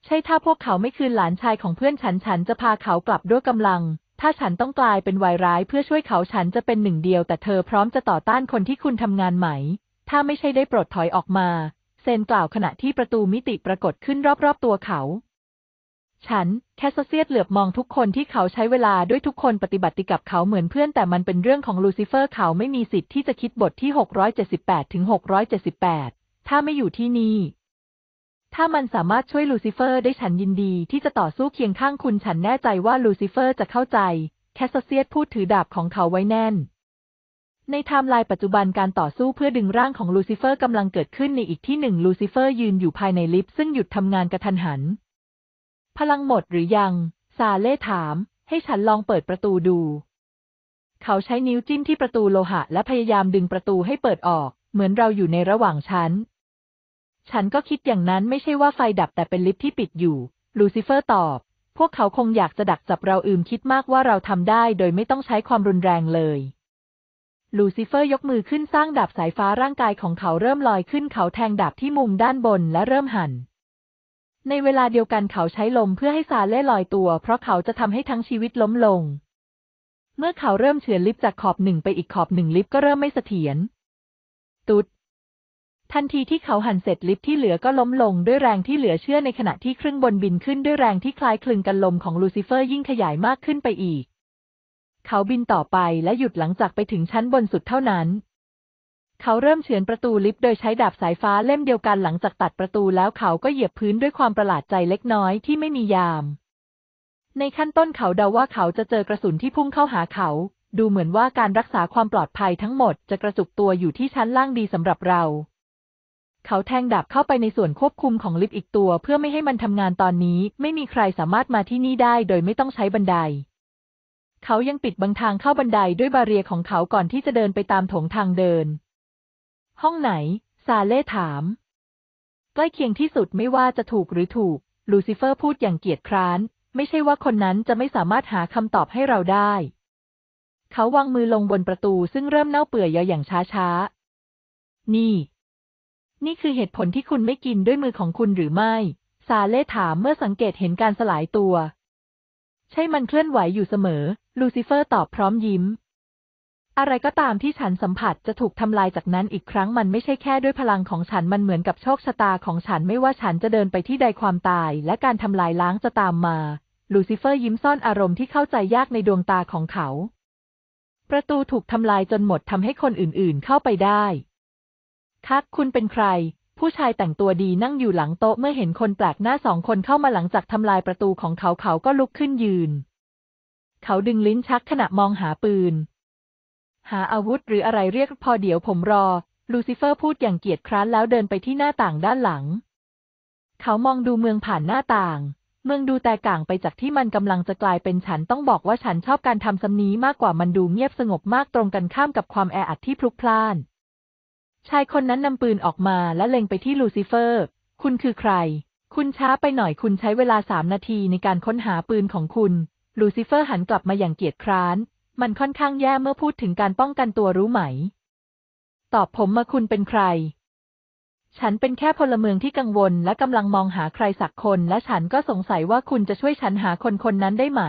ใช่ถ้าพวกเขาไม่คืนหลานชายของเพื่อนฉันฉันจะพาเขากลับด้วยกำลัง ถ้าฉันต้องกลายเป็นวายร้าย เพื่อช่วยเขาฉันจะเป็นหนึ่งเดียว แต่เธอพร้อมจะต่อต้านคนที่คุณทำงานไหม ถ้าไม่ใช่ได้ปลดถอยออกมาซนกล่าวขณะที่ประตูมิติปรากฏขึ้นรอบๆตัวเขา ฉันแคสเซียตเหลือบมองทุกคนที่เขาใช้เวลา ด้วยทุกคนปฏิบัติกับเขาเหมือนเพื่อนแต่มันเป็นเรื่องของลูซิเฟอร์ เขาไม่มีสิทธิ์ที่จะคิดบทที่ 678 ถึง 678 ถ้าไม่อยู่ที่นี่ ถ้ามันสามารถช่วยลูซิเฟอร์ได้ฉันยินดี ที่จะต่อสู้เคียงข้างคุณฉันแน่ใจว่าลูซิเฟอร์จะเข้าใจ แคสเซียตพูดถือดาบของเขาไว้แน่นในไทม์ไลน์ปัจจุบันการต่อสู้เพื่อดึงร่างของลูซิเฟอร์กำลังเกิดขึ้นในอีกที่หนึ่ง ลูซิเฟอร์ยืนอยู่ภายในลิฟต์ซึ่งหยุดทำงานกระทันหัน พลังหมดหรือยังซาเล่ถาม ให้ฉันลองเปิดประตูดู เขาใช้นิ้วจิ้มที่ประตูโลหะและพยายามดึงประตูให้เปิดออก เหมือนเราอยู่ในระหว่างชั้น ฉันก็คิดอย่างนั้นไม่ใช่ว่าไฟดับแต่เป็นลิฟต์ที่ปิดอยู่ ลูซิเฟอร์ตอบ พวกเขาคงอยากจะดักจับเราอืมคิดมากว่าเราทำได้โดยไม่ต้องใช้ความรุนแรงเลยลูซิเฟอร์ยกมือขึ้นสร้างดาบสายฟ้าร่างกายของเขาเริ่มลอยขึ้นเขาแทงดาบที่มุมด้านบนและเริ่มหัน ในเวลาเดียวกันเขาใช้ลมเพื่อให้ซาเล่ลอยตัว เพราะเขาจะทำให้ทั้งชีวิตล้มลง เมื่อเขาเริ่มเฉือนลิฟจากขอบหนึ่งไปอีกขอบหนึ่งลิฟก็เริ่มไม่เสถียร ตุดทันทีที่เขาหันเสร็จลิฟที่เหลือก็ล้มลงด้วยแรงที่เหลือเชื่อในขณะที่ครึ่งบนบินขึ้นด้วยแรงที่คล้ายคลึงกันลมของลูซิเฟอร์ยิ่งขยายมากขึ้นไปอีกเขาบินต่อไปและหยุดหลังจากไปถึงชั้นบนสุดเท่านั้น เขาเริ่มเฉือนประตูลิฟต์โดยใช้ดาบสายฟ้าเล่มเดียวกันหลังจากตัดประตู แล้วเขาก็เหยียบพื้นด้วยความประหลาดใจเล็กน้อยที่ไม่มียาม ในขั้นต้นเขาเดาว่าเขาจะเจอกระสุนที่พุ่งเข้าหาเขา ดูเหมือนว่าการรักษาความปลอดภัยทั้งหมดจะกระจุกตัวอยู่ที่ชั้นล่างดีสำหรับเรา เขาแทงดาบเข้าไปในส่วนควบคุมของลิฟต์อีกตัว เพื่อไม่ให้มันทำงานตอนนี้ ไม่มีใครสามารถมาที่นี่ได้ โดยไม่ต้องใช้บันไดเขายังปิดบังทางเข้าบันไดด้วยบาเรียของเขาก่อนที่จะเดินไปตามโถงทางเดิน ห้องไหนซาเล่ถาม ใกล้เคียงที่สุดไม่ว่าจะถูกหรือถูก ลูซิเฟอร์พูดอย่างเกียจคร้าน ไม่ใช่ว่าคนนั้นจะไม่สามารถหาคำตอบให้เราได้ เขาวางมือลงบนประตูซึ่งเริ่มเน่าเปื่อยอย่างช้าๆ นี่ นี่คือเหตุผลที่คุณไม่กินด้วยมือของคุณหรือไม่ซาเล่ถามเมื่อสังเกตเห็นการสลายตัว ใช่มันเคลื่อนไหวอยู่เสมอลูซิเฟอร์ตอบพร้อมยิ้ม อะไรก็ตามที่ฉันสัมผัสจะถูกทำลายจากนั้นอีกครั้ง มันไม่ใช่แค่ด้วยพลังของฉันมันเหมือนกับโชคชะตาของฉัน ไม่ว่าฉันจะเดินไปที่ใดความตาย และการทำลายล้างจะตามมา ลูซิเฟอร์ยิ้มซ่อนอารมณ์ที่เข้าใจยากในดวงตาของเขา ประตูถูกทำลายจนหมดทำให้คนอื่น ๆ เข้าไปได้ คักคุณเป็นใคร ผู้ชายแต่งตัวดีนั่งอยู่หลังโต๊ะเมื่อเห็นคนแปลกหน้าสองคนเข้ามาหลังจากทำลายประตูของเขาเขาก็ลุกขึ้นยืนเขาดึงลิ้นชักขณะมองหาปืน หาอาวุธหรืออะไรเรียกพอเดี๋ยวผมรอ ลูซิเฟอร์พูดอย่างเกียจคร้านแล้วเดินไปที่หน้าต่างด้านหลัง เขามองดูเมืองผ่านหน้าต่าง เมืองดูแต่ก่างไปจากที่มันกำลังจะกลายเป็นฉันต้องบอกว่าฉันชอบการทำสำนีมากกว่ามันดูเงียบสงบมากตรงกันข้ามกับความแออัดที่พลุกพล่าน ชายคนนั้นนำปืนออกมาและเล็งไปที่ลูซิเฟอร์ คุณคือใคร คุณช้าไปหน่อยคุณใช้เวลาสามนาทีในการค้นหาปืนของคุณลูซิเฟอร์หันกลับมาอย่างเกียจคร้าน มันค่อนข้างแย่เมื่อพูดถึงการป้องกันตัวรู้ไหม ตอบผมมาคุณเป็นใคร ฉันเป็นแค่พลเมืองที่กังวลและกำลังมองหาใครสักคน และฉันก็สงสัยว่าคุณจะช่วยฉันหาคนคนนั้นได้ไหม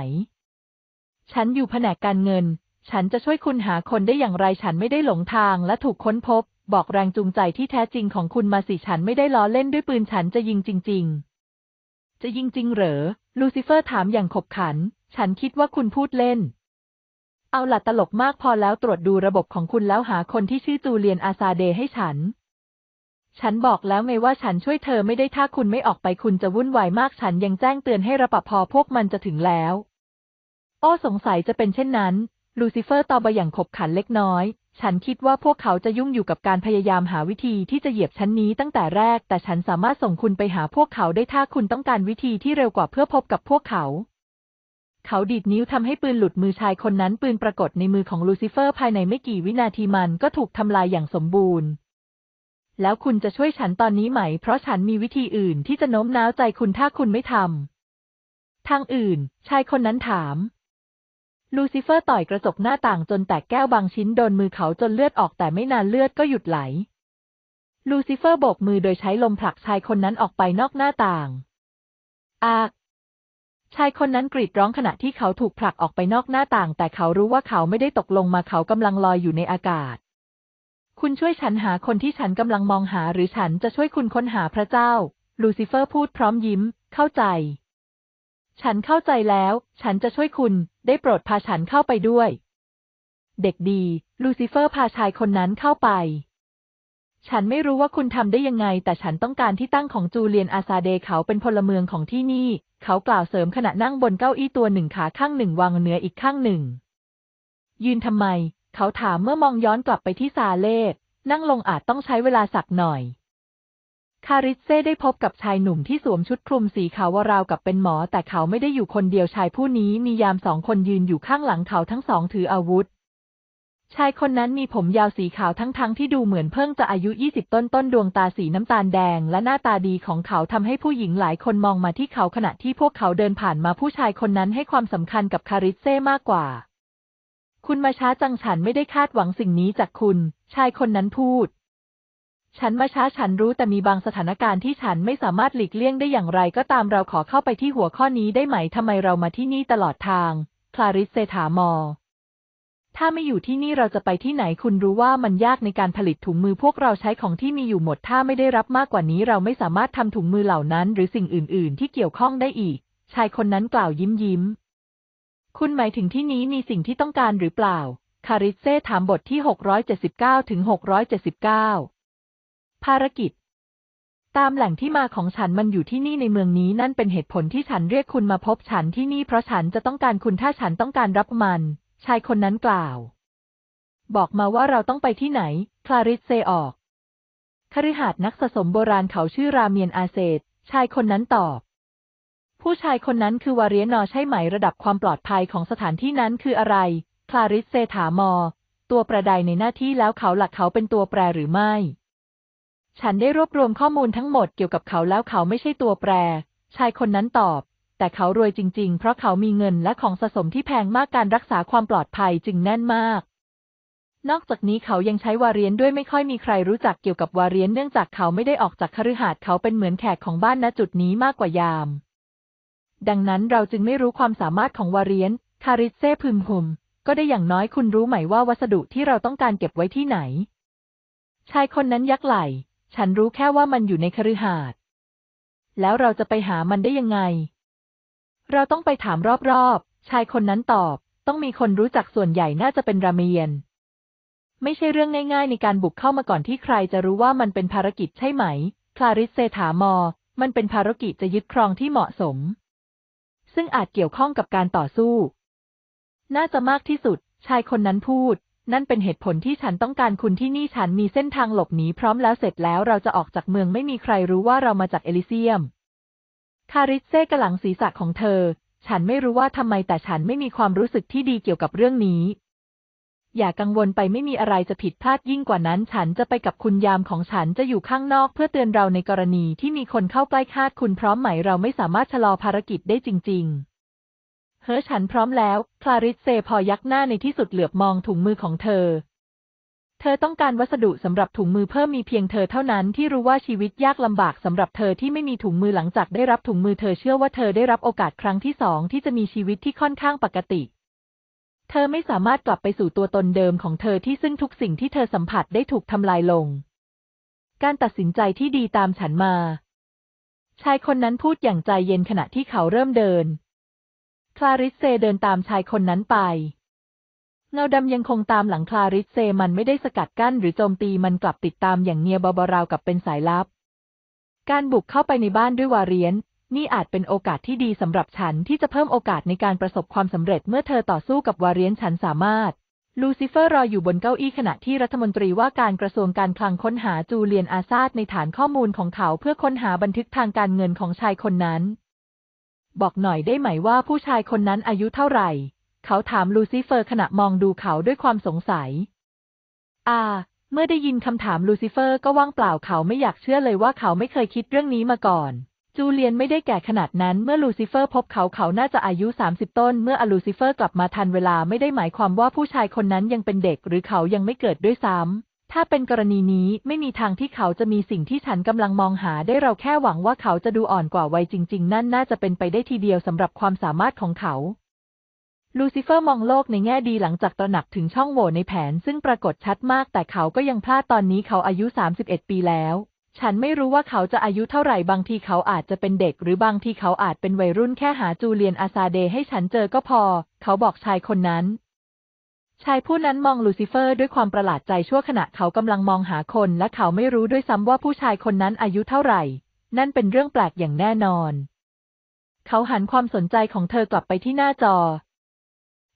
ฉันอยู่แผนกการเงิน ฉันจะช่วยคุณหาคนได้อย่างไร ฉันไม่ได้หลงทางและถูกค้นพบ บอกแรงจูงใจที่แท้จริงของคุณมาสิฉันไม่ได้ล้อเล่นด้วยปืนฉันจะยิงจริง ๆ จะยิงจริงเหรอลูซิเฟอร์ถามอย่างขบขันฉันคิดว่าคุณพูดเล่น เอาหละตลกมากพอแล้วตรวจดูระบบของคุณแล้วหาคนที่ชื่อจูเลียนอาซาเดให้ฉัน ฉันบอกแล้วไงว่าฉันช่วยเธอไม่ได้ถ้าคุณไม่ออกไปคุณจะวุ่นวายมาก ฉันยังแจ้งเตือนให้รปภพวกมันจะถึงแล้วอ้อสงสัยจะเป็นเช่นนั้น ลูซิเฟอร์ตอบอย่างขบขันเล็กน้อย ฉันคิดว่าพวกเขาจะยุ่งอยู่กับการพยายามหาวิธีที่จะเหยียบชั้นนี้ตั้งแต่แรก แต่ฉันสามารถส่งคุณไปหาพวกเขาได้ถ้าคุณต้องการวิธีที่เร็วกว่าเพื่อพบกับพวกเขาเขาดีดนิ้วทำให้ปืนหลุดมือชายคนนั้น ปืนปรากฏในมือของลูซิเฟอร์ภายในไม่กี่วินาทีมันก็ถูกทำลายอย่างสมบูรณ์ แล้วคุณจะช่วยฉันตอนนี้ไหม เพราะฉันมีวิธีอื่นที่จะโน้มน้าวใจคุณถ้าคุณไม่ทำทางอื่น ชายคนนั้นถาม ลูซิเฟอร์ต่อยกระจกหน้าต่างจนแตกแก้วบางชิ้นโดนมือเขาจนเลือดออกแต่ไม่นานเลือดก็หยุดไหล ลูซิเฟอร์โบกมือโดยใช้ลมผลักชายคนนั้นออกไปนอกหน้าต่าง อากชายคนนั้นกรีดร้องขณะที่เขาถูกผลักออกไปนอกหน้าต่างแต่เขารู้ว่าเขาไม่ได้ตกลงมาเขากำลังลอยอยู่ในอากาศ คุณช่วยฉันหาคนที่ฉันกำลังมองหาหรือฉันจะช่วยคุณค้นหาพระเจ้า ลูซิเฟอร์พูดพร้อมยิ้ม เข้าใจ ฉันเข้าใจแล้วฉันจะช่วยคุณได้โปรดพาฉันเข้าไปด้วย เด็กดี ลูซิเฟอร์พาชายคนนั้นเข้าไป ฉันไม่รู้ว่าคุณทำได้ยังไงแต่ฉันต้องการที่ตั้งของจูเลียนอาซาเดเขาเป็นพลเมืองของที่นี่เขากล่าวเสริมขณะนั่งบนเก้าอี้ตัวหนึ่งขาข้างหนึ่ง วางเหนืออีกข้างหนึ่ง ยืนทำไม เขาถามเมื่อมองย้อนกลับไปที่ซาเล่นั่งลงอาจต้องใช้เวลาสักหน่อย คาริเซ่ได้พบกับชายหนุ่มที่สวมชุดคลุมสีขาวราวกับเป็นหมอ แต่เขาไม่ได้อยู่คนเดียวชายผู้นี้มียามสองคนยืนอยู่ข้างหลังเขาทั้งสองถืออาวุธชายคนนั้นมีผมยาวสีขาวทั้งๆทที่ดูเหมือนเพิ่งจะอายุ20ต้นต้นดวงตาสีน้ำตาลแดงและหน้าตาดีของเขาทำให้ผู้หญิงหลายคนมองมาที่เขาขณะที่พวกเขาเดินผ่านมาผู้ชายคนนั้นให้ความสำคัญกับคาริเซ่มากกว่า คุณมาช้าจังฉันไม่ได้คาดหวังสิ่งนี้จากคุณ ชายคนนั้นพูด ฉันมาช้าฉันรู้แต่มีบางสถานการณ์ที่ฉันไม่สามารถหลีกเลี่ยงได้อย่างไรก็ตามเราขอเข้าไปที่หัวข้อนี้ได้ไหมทำไมเรามาที่นี่ตลอดทางคลาริสเซถามอถ้าไม่อยู่ที่นี่เราจะไปที่ไหน คุณรู้ว่ามันยากในการผลิตถุงมือพวกเราใช้ของที่มีอยู่หมด ถ้าไม่ได้รับมากกว่านี้ เราไม่สามารถทำถุงมือเหล่านั้นหรือสิ่งอื่น ๆ ที่เกี่ยวข้องได้อีก ชายคนนั้นกล่าวยิ้มยิ้ม คุณหมายถึงที่นี้มีสิ่งที่ต้องการหรือเปล่าคาริเซ่ถามบทที่ 679 ถึง 679 ภารกิจ ตามแหล่งที่มาของฉันมันอยู่ที่นี่ในเมืองนี้นั่นเป็นเหตุผลที่ฉันเรียกคุณมาพบฉันที่นี่เพราะฉันจะต้องการคุณถ้าฉันต้องการรับมันชายคนนั้นกล่าว บอกมาว่าเราต้องไปที่ไหน คลาริสเซออกคฤหาสน์นักสะสมโบราณเขาชื่อราเมียนอาเซตชายคนนั้นตอบ ผู้ชายคนนั้นคือวาเรียนอใช่ไหมระดับความปลอดภัยของสถานที่นั้นคืออะไร คลาริสเซถามอ ตัวประดายในหน้าที่แล้วเขาหลักเขาเป็นตัวแปรหรือไม่ ฉันได้รวบรวมข้อมูลทั้งหมดเกี่ยวกับเขาแล้วเขาไม่ใช่ตัวแปร ชายคนนั้นตอบแต่เขารวยจริงๆ เพราะเขามีเงินและของสะสมที่แพงมากการรักษาความปลอดภัยจึงแน่นมาก นอกจากนี้เขายังใช้วาเรียนด้วยไม่ค่อยมีใครรู้จักเกี่ยวกับวาเรียน เนื่องจากเขาไม่ได้ออกจากคฤหาสน์เขาเป็นเหมือนแขกของบ้านณจุดนี้มากกว่ายาม ดังนั้นเราจึงไม่รู้ความสามารถของวาเรียน คาริเซ่พึมพุมก็ได้อย่างน้อยคุณรู้ไหมว่าวัสดุที่เราต้องการเก็บไว้ที่ไหน ชายคนนั้นยักไหล่ฉันรู้แค่ว่ามันอยู่ในคฤหาสน์แล้วเราจะไปหามันได้ยังไงเราต้องไปถามรอบ ๆ ชายคนนั้นตอบ ต้องมีคนรู้จักส่วนใหญ่น่าจะเป็นราเมียน ไม่ใช่เรื่องง่ายๆ ในการบุกเข้ามาก่อนที่ใครจะรู้ว่ามันเป็นภารกิจใช่ไหม คลาริสเซถามอ มันเป็นภารกิจจะยึดครองที่เหมาะสม ซึ่งอาจเกี่ยวข้องกับการต่อสู้ น่าจะมากที่สุด ชายคนนั้นพูด นั่นเป็นเหตุผลที่ฉันต้องการคุณที่นี่ฉันมีเส้นทางหลบหนีพร้อมแล้วเสร็จแล้วเราจะออกจากเมือง ไม่มีใครรู้ว่าเรามาจากเอลิเซียมคาริสเซ่กหลังศีรษะของเธอ ฉันไม่รู้ว่าทำไมแต่ฉันไม่มีความรู้สึกที่ดีเกี่ยวกับเรื่องนี้ อย่ากังวลไปไม่มีอะไรจะผิดพลาดยิ่งกว่านั้น ฉันจะไปกับคุณยามของฉันจะอยู่ข้างนอกเพื่อเตือนเราในกรณีที่มีคนเข้าใกล้คาดคุณพร้อมไหมเราไม่สามารถชะลอภารกิจได้จริง ๆ เฮ้อฉันพร้อมแล้ว คลาริสเซพอยักหน้าในที่สุดเหลือบมองถุงมือของเธอเธอต้องการวัสดุสำหรับถุงมือเพิ่มมีเพียงเธอเท่านั้นที่รู้ว่าชีวิตยากลำบากสำหรับเธอที่ไม่มีถุงมือหลังจากได้รับถุงมือเธอเชื่อว่าเธอได้รับโอกาสครั้งที่สองที่จะมีชีวิตที่ค่อนข้างปกติ เธอไม่สามารถกลับไปสู่ตัวตนเดิมของเธอที่ซึ่งทุกสิ่งที่เธอสัมผัสได้ถูกทำลายลง การตัดสินใจที่ดีตามฉันมาชายคนนั้นพูดอย่างใจเย็นขณะที่เขาเริ่มเดิน คลาริสเซเดินตามชายคนนั้นไปเงาดำยังคงตามหลังคลาริสเซมันไม่ได้สกัดกั้นหรือโจมตีมันกลับติดตามอย่างเงียบอราวกับเป็นสายลับ การบุกเข้าไปในบ้านด้วยวาเรียน นี่อาจเป็นโอกาสที่ดีสำหรับฉันที่จะเพิ่มโอกาสในการประสบความสำเร็จเมื่อเธอต่อสู้กับวาเรียนฉันสามารถ ลูซิเฟอร์รออยู่บนเก้าอี้ขณะที่รัฐมนตรีว่าการกระทรวงการคลังค้นหาจูเลียนอาซาดในฐานข้อมูลของเขาเพื่อค้นหาบันทึกทางการเงินของชายคนนั้น บอกหน่อยได้ไหมว่าผู้ชายคนนั้นอายุเท่าไหร่เขาถามลูซิเฟอร์ขณะมองดูเขาด้วยความสงสัย อ่าเมื่อได้ยินคำถามลูซิเฟอร์ก็ว่างเปล่าเขาไม่อยากเชื่อเลยว่าเขาไม่เคยคิดเรื่องนี้มาก่อน จูเลียนไม่ได้แก่ขนาดนั้น เมื่อลูซิเฟอร์พบเขาเขาน่าจะอายุ30 ต้นเมื่ออลูซิเฟอร์กลับมาทันเวลาไม่ได้หมายความว่าผู้ชายคนนั้นยังเป็นเด็ก หรือเขายังไม่เกิดด้วยซ้ำ ถ้าเป็นกรณีนี้ไม่มีทางที่เขาจะมีสิ่งที่ฉันกำลังมองหาได้เราแค่หวังว่าเขาจะดูอ่อนกว่าวัยจริง ๆ นั่นน่าจะเป็นไปได้ทีเดียวสำหรับความสามารถของเขาลูซิเฟอร์มองโลกในแง่ดีหลังจากตระหนักถึงช่องโหว่ในแผนซึ่งปรากฏชัดมากแต่เขาก็ยังพลาดตอนนี้เขาอายุ31ปีแล้วฉันไม่รู้ว่าเขาจะอายุเท่าไหร่บางทีเขาอาจจะเป็นเด็กหรือบางทีเขาอาจเป็นวัยรุ่นแค่หาจูเลียนอาซาเดให้ฉันเจอก็พอเขาบอกชายคนนั้นชายผู้นั้นมองลูซิเฟอร์ด้วยความประหลาดใจชั่วขณะเขากำลังมองหาคนและเขาไม่รู้ด้วยซ้ำว่าผู้ชายคนนั้นอายุเท่าไหร่นั่นเป็นเรื่องแปลกอย่างแน่นอนเขาหันความสนใจของเธอกลับไปที่หน้าจอ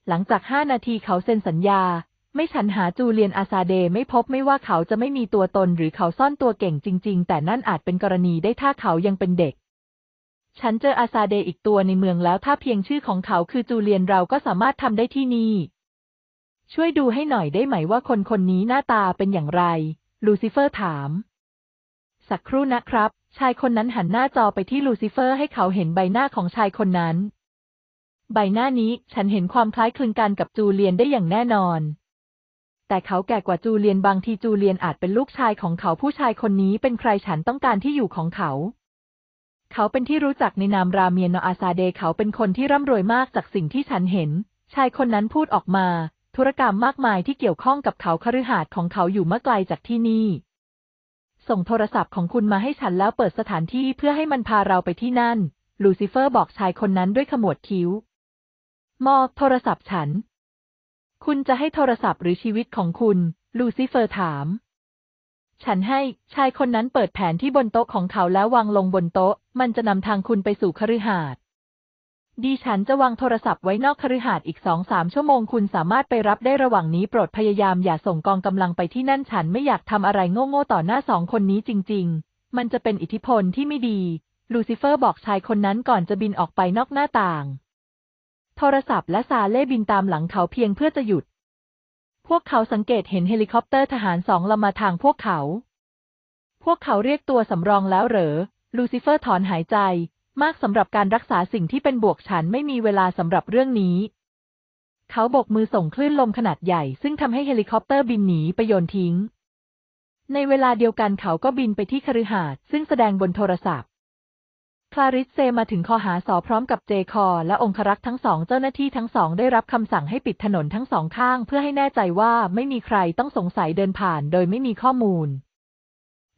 หลังจากห้านาทีเขาเซ็นสัญญา ไม่ฉันหาจูเลียนอาซาเดไม่พบไม่ว่าเขาจะไม่มีตัวตนหรือเขาซ่อนตัวเก่งจริง ๆ แต่นั่นอาจเป็นกรณีได้ถ้าเขายังเป็นเด็ก ฉันเจออาซาเดอีกตัวในเมืองแล้ว ถ้าเพียงชื่อของเขาคือจูเลียนเราก็สามารถทำได้ที่นี่ ช่วยดูให้หน่อยได้ไหมว่าคนคนนี้หน้าตาเป็นอย่างไร ลูซิเฟอร์ถาม สักครู่นะครับ ชายคนนั้นหันหน้าจอไปที่ลูซิเฟอร์ ให้เขาเห็นใบหน้าของชายคนนั้นใบหน้านี้ฉันเห็นความคล้ายคลึงกันกับจูเลียนได้อย่างแน่นอน แต่เขาแก่กว่าจูเลียนบางทีจูเลียนอาจเป็นลูกชายของเขาผู้ชายคนนี้เป็นใครฉันต้องการที่อยู่ของเขา เขาเป็นที่รู้จักในนามราเมียนอาซาเดเขาเป็นคนที่ร่ำรวยมากจากสิ่งที่ฉันเห็น ชายคนนั้นพูดออกมาธุรกรรมมากมายที่เกี่ยวข้องกับเขาคฤหาสน์ของเขาอยู่เมื่อไกลจากที่นี่ ส่งโทรศัพท์ของคุณมาให้ฉันแล้วเปิดสถานที่เพื่อให้มันพาเราไปที่นั่น ลูซิเฟอร์บอกชายคนนั้นด้วยขมวดคิ้วมอโทรศัพท์ฉัน คุณจะให้โทรศัพท์หรือชีวิตของคุณ ลูซิเฟอร์ถาม ฉันให้ชายคนนั้นเปิดแผนที่บนโต๊ะของเขาแล้ววางลงบนโต๊ะ มันจะนำทางคุณไปสู่คฤหาสน์ ดีฉันจะวางโทรศัพท์ไว้นอกคฤหาสน์อีกสองสามชั่วโมง คุณสามารถไปรับได้ระหว่างนี้ โปรดพยายามอย่าส่งกองกำลังไปที่นั่นฉันไม่อยากทำอะไรโง่ๆ ต่อหน้าสองคนนี้จริง ๆ มันจะเป็นอิทธิพลที่ไม่ดี ลูซิเฟอร์บอกชายคนนั้นก่อนจะบินออกไปนอกหน้าต่างโทรศัพท์และซาเล่บินตามหลังเขาเพียงเพื่อจะหยุด พวกเขาสังเกตเห็นเฮลิคอปเตอร์ทหารสองลำมาทางพวกเขา พวกเขาเรียกตัวสำรองแล้วเหรอ ลูซิเฟอร์ถอนหายใจมากสำหรับการรักษาสิ่งที่เป็นบวกฉันไม่มีเวลาสำหรับเรื่องนี้ เขาบกมือส่งคลื่นลมขนาดใหญ่ ซึ่งทำให้เฮลิคอปเตอร์บินหนีไปโยนทิ้ง ในเวลาเดียวกันเขาก็บินไปที่คฤหาสน์ซึ่งแสดงบนโทรศัพท์คลาริสเซมาถึงคอหาสอพร้อมกับเจคอและองครักษ์ทั้งสองเจ้าหน้าที่ทั้งสอง ได้รับคำสั่งให้ปิดถนนทั้งสองข้าง เพื่อให้แน่ใจว่าไม่มีใครต้องสงสัยเดินผ่าน โดยไม่มีข้อมูล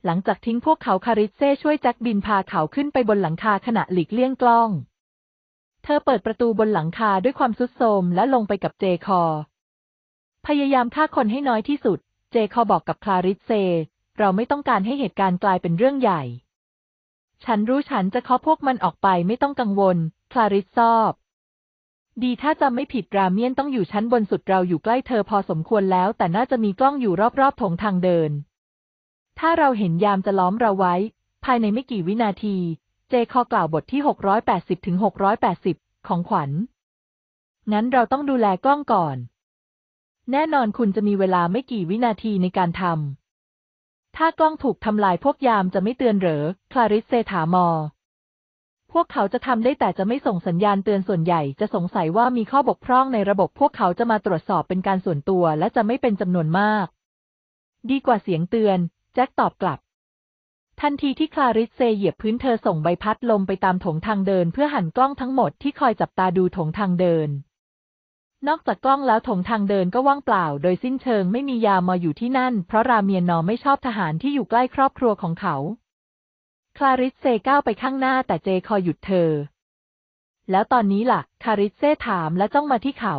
หลังจากทิ้งพวกเขาคาริสเซช่วยแจ็คบินพาเขาขึ้นไปบนหลังคาขณะหลีกเลี่ยงกล้อง เธอเปิดประตูบนหลังคาด้วยความสุดโทมและลงไปกับเจคอพยายามฆ่าคนให้น้อยที่สุด เจคอบอกกับคลาริสเซ เราไม่ต้องการให้เหตุการณ์กลายเป็นเรื่องใหญ่ฉันรู้ฉันจะเคาะพวกมันออกไป ไม่ต้องกังวล คลาริสซอบ ดีถ้าจำไม่ผิดราเมียนต้องอยู่ชั้นบนสุดเราอยู่ใกล้เธอพอสมควรแล้ว แต่น่าจะมีกล้องอยู่รอบๆโถงทางเดิน ถ้าเราเห็นยามจะล้อมเราไว้ ภายในไม่กี่วินาที เจคอกล่าวบทที่ 680ถึง680 ของขวัญ งั้นเราต้องดูแลกล้องก่อน แน่นอนคุณจะมีเวลาไม่กี่วินาทีในการทำถ้ากล้องถูกทำลายพวกยามจะไม่เตือนเหรอ คลาริสเซถามอ พวกเขาจะทำได้แต่จะไม่ส่งสัญญาณเตือนส่วนใหญ่จะสงสัยว่ามีข้อบกพร่องในระบบพวกเขาจะมาตรวจสอบเป็นการส่วนตัว และจะไม่เป็นจำนวนมาก ดีกว่าเสียงเตือน แจ็คตอบกลับ ทันทีที่คลาริสเซเหยียบพื้นเธอส่งใบพัดลมไปตามถงทางเดิน เพื่อหันกล้องทั้งหมดที่คอยจับตาดูถงทางเดินนอกจากกล้องแล้วถงทางเดินก็ว่างเปล่าโดยสิ้นเชิงไม่มียามาอยู่ที่นั่นเพราะราเมียนนอไม่ชอบทหารที่อยู่ใกล้ครอบครัวของเขาคลาริสเซก้าวไปข้างหน้าแต่เจคอยหยุดเธอ แล้วตอนนี้ล่ะคาริสเซถามและจ้องมาที่เขา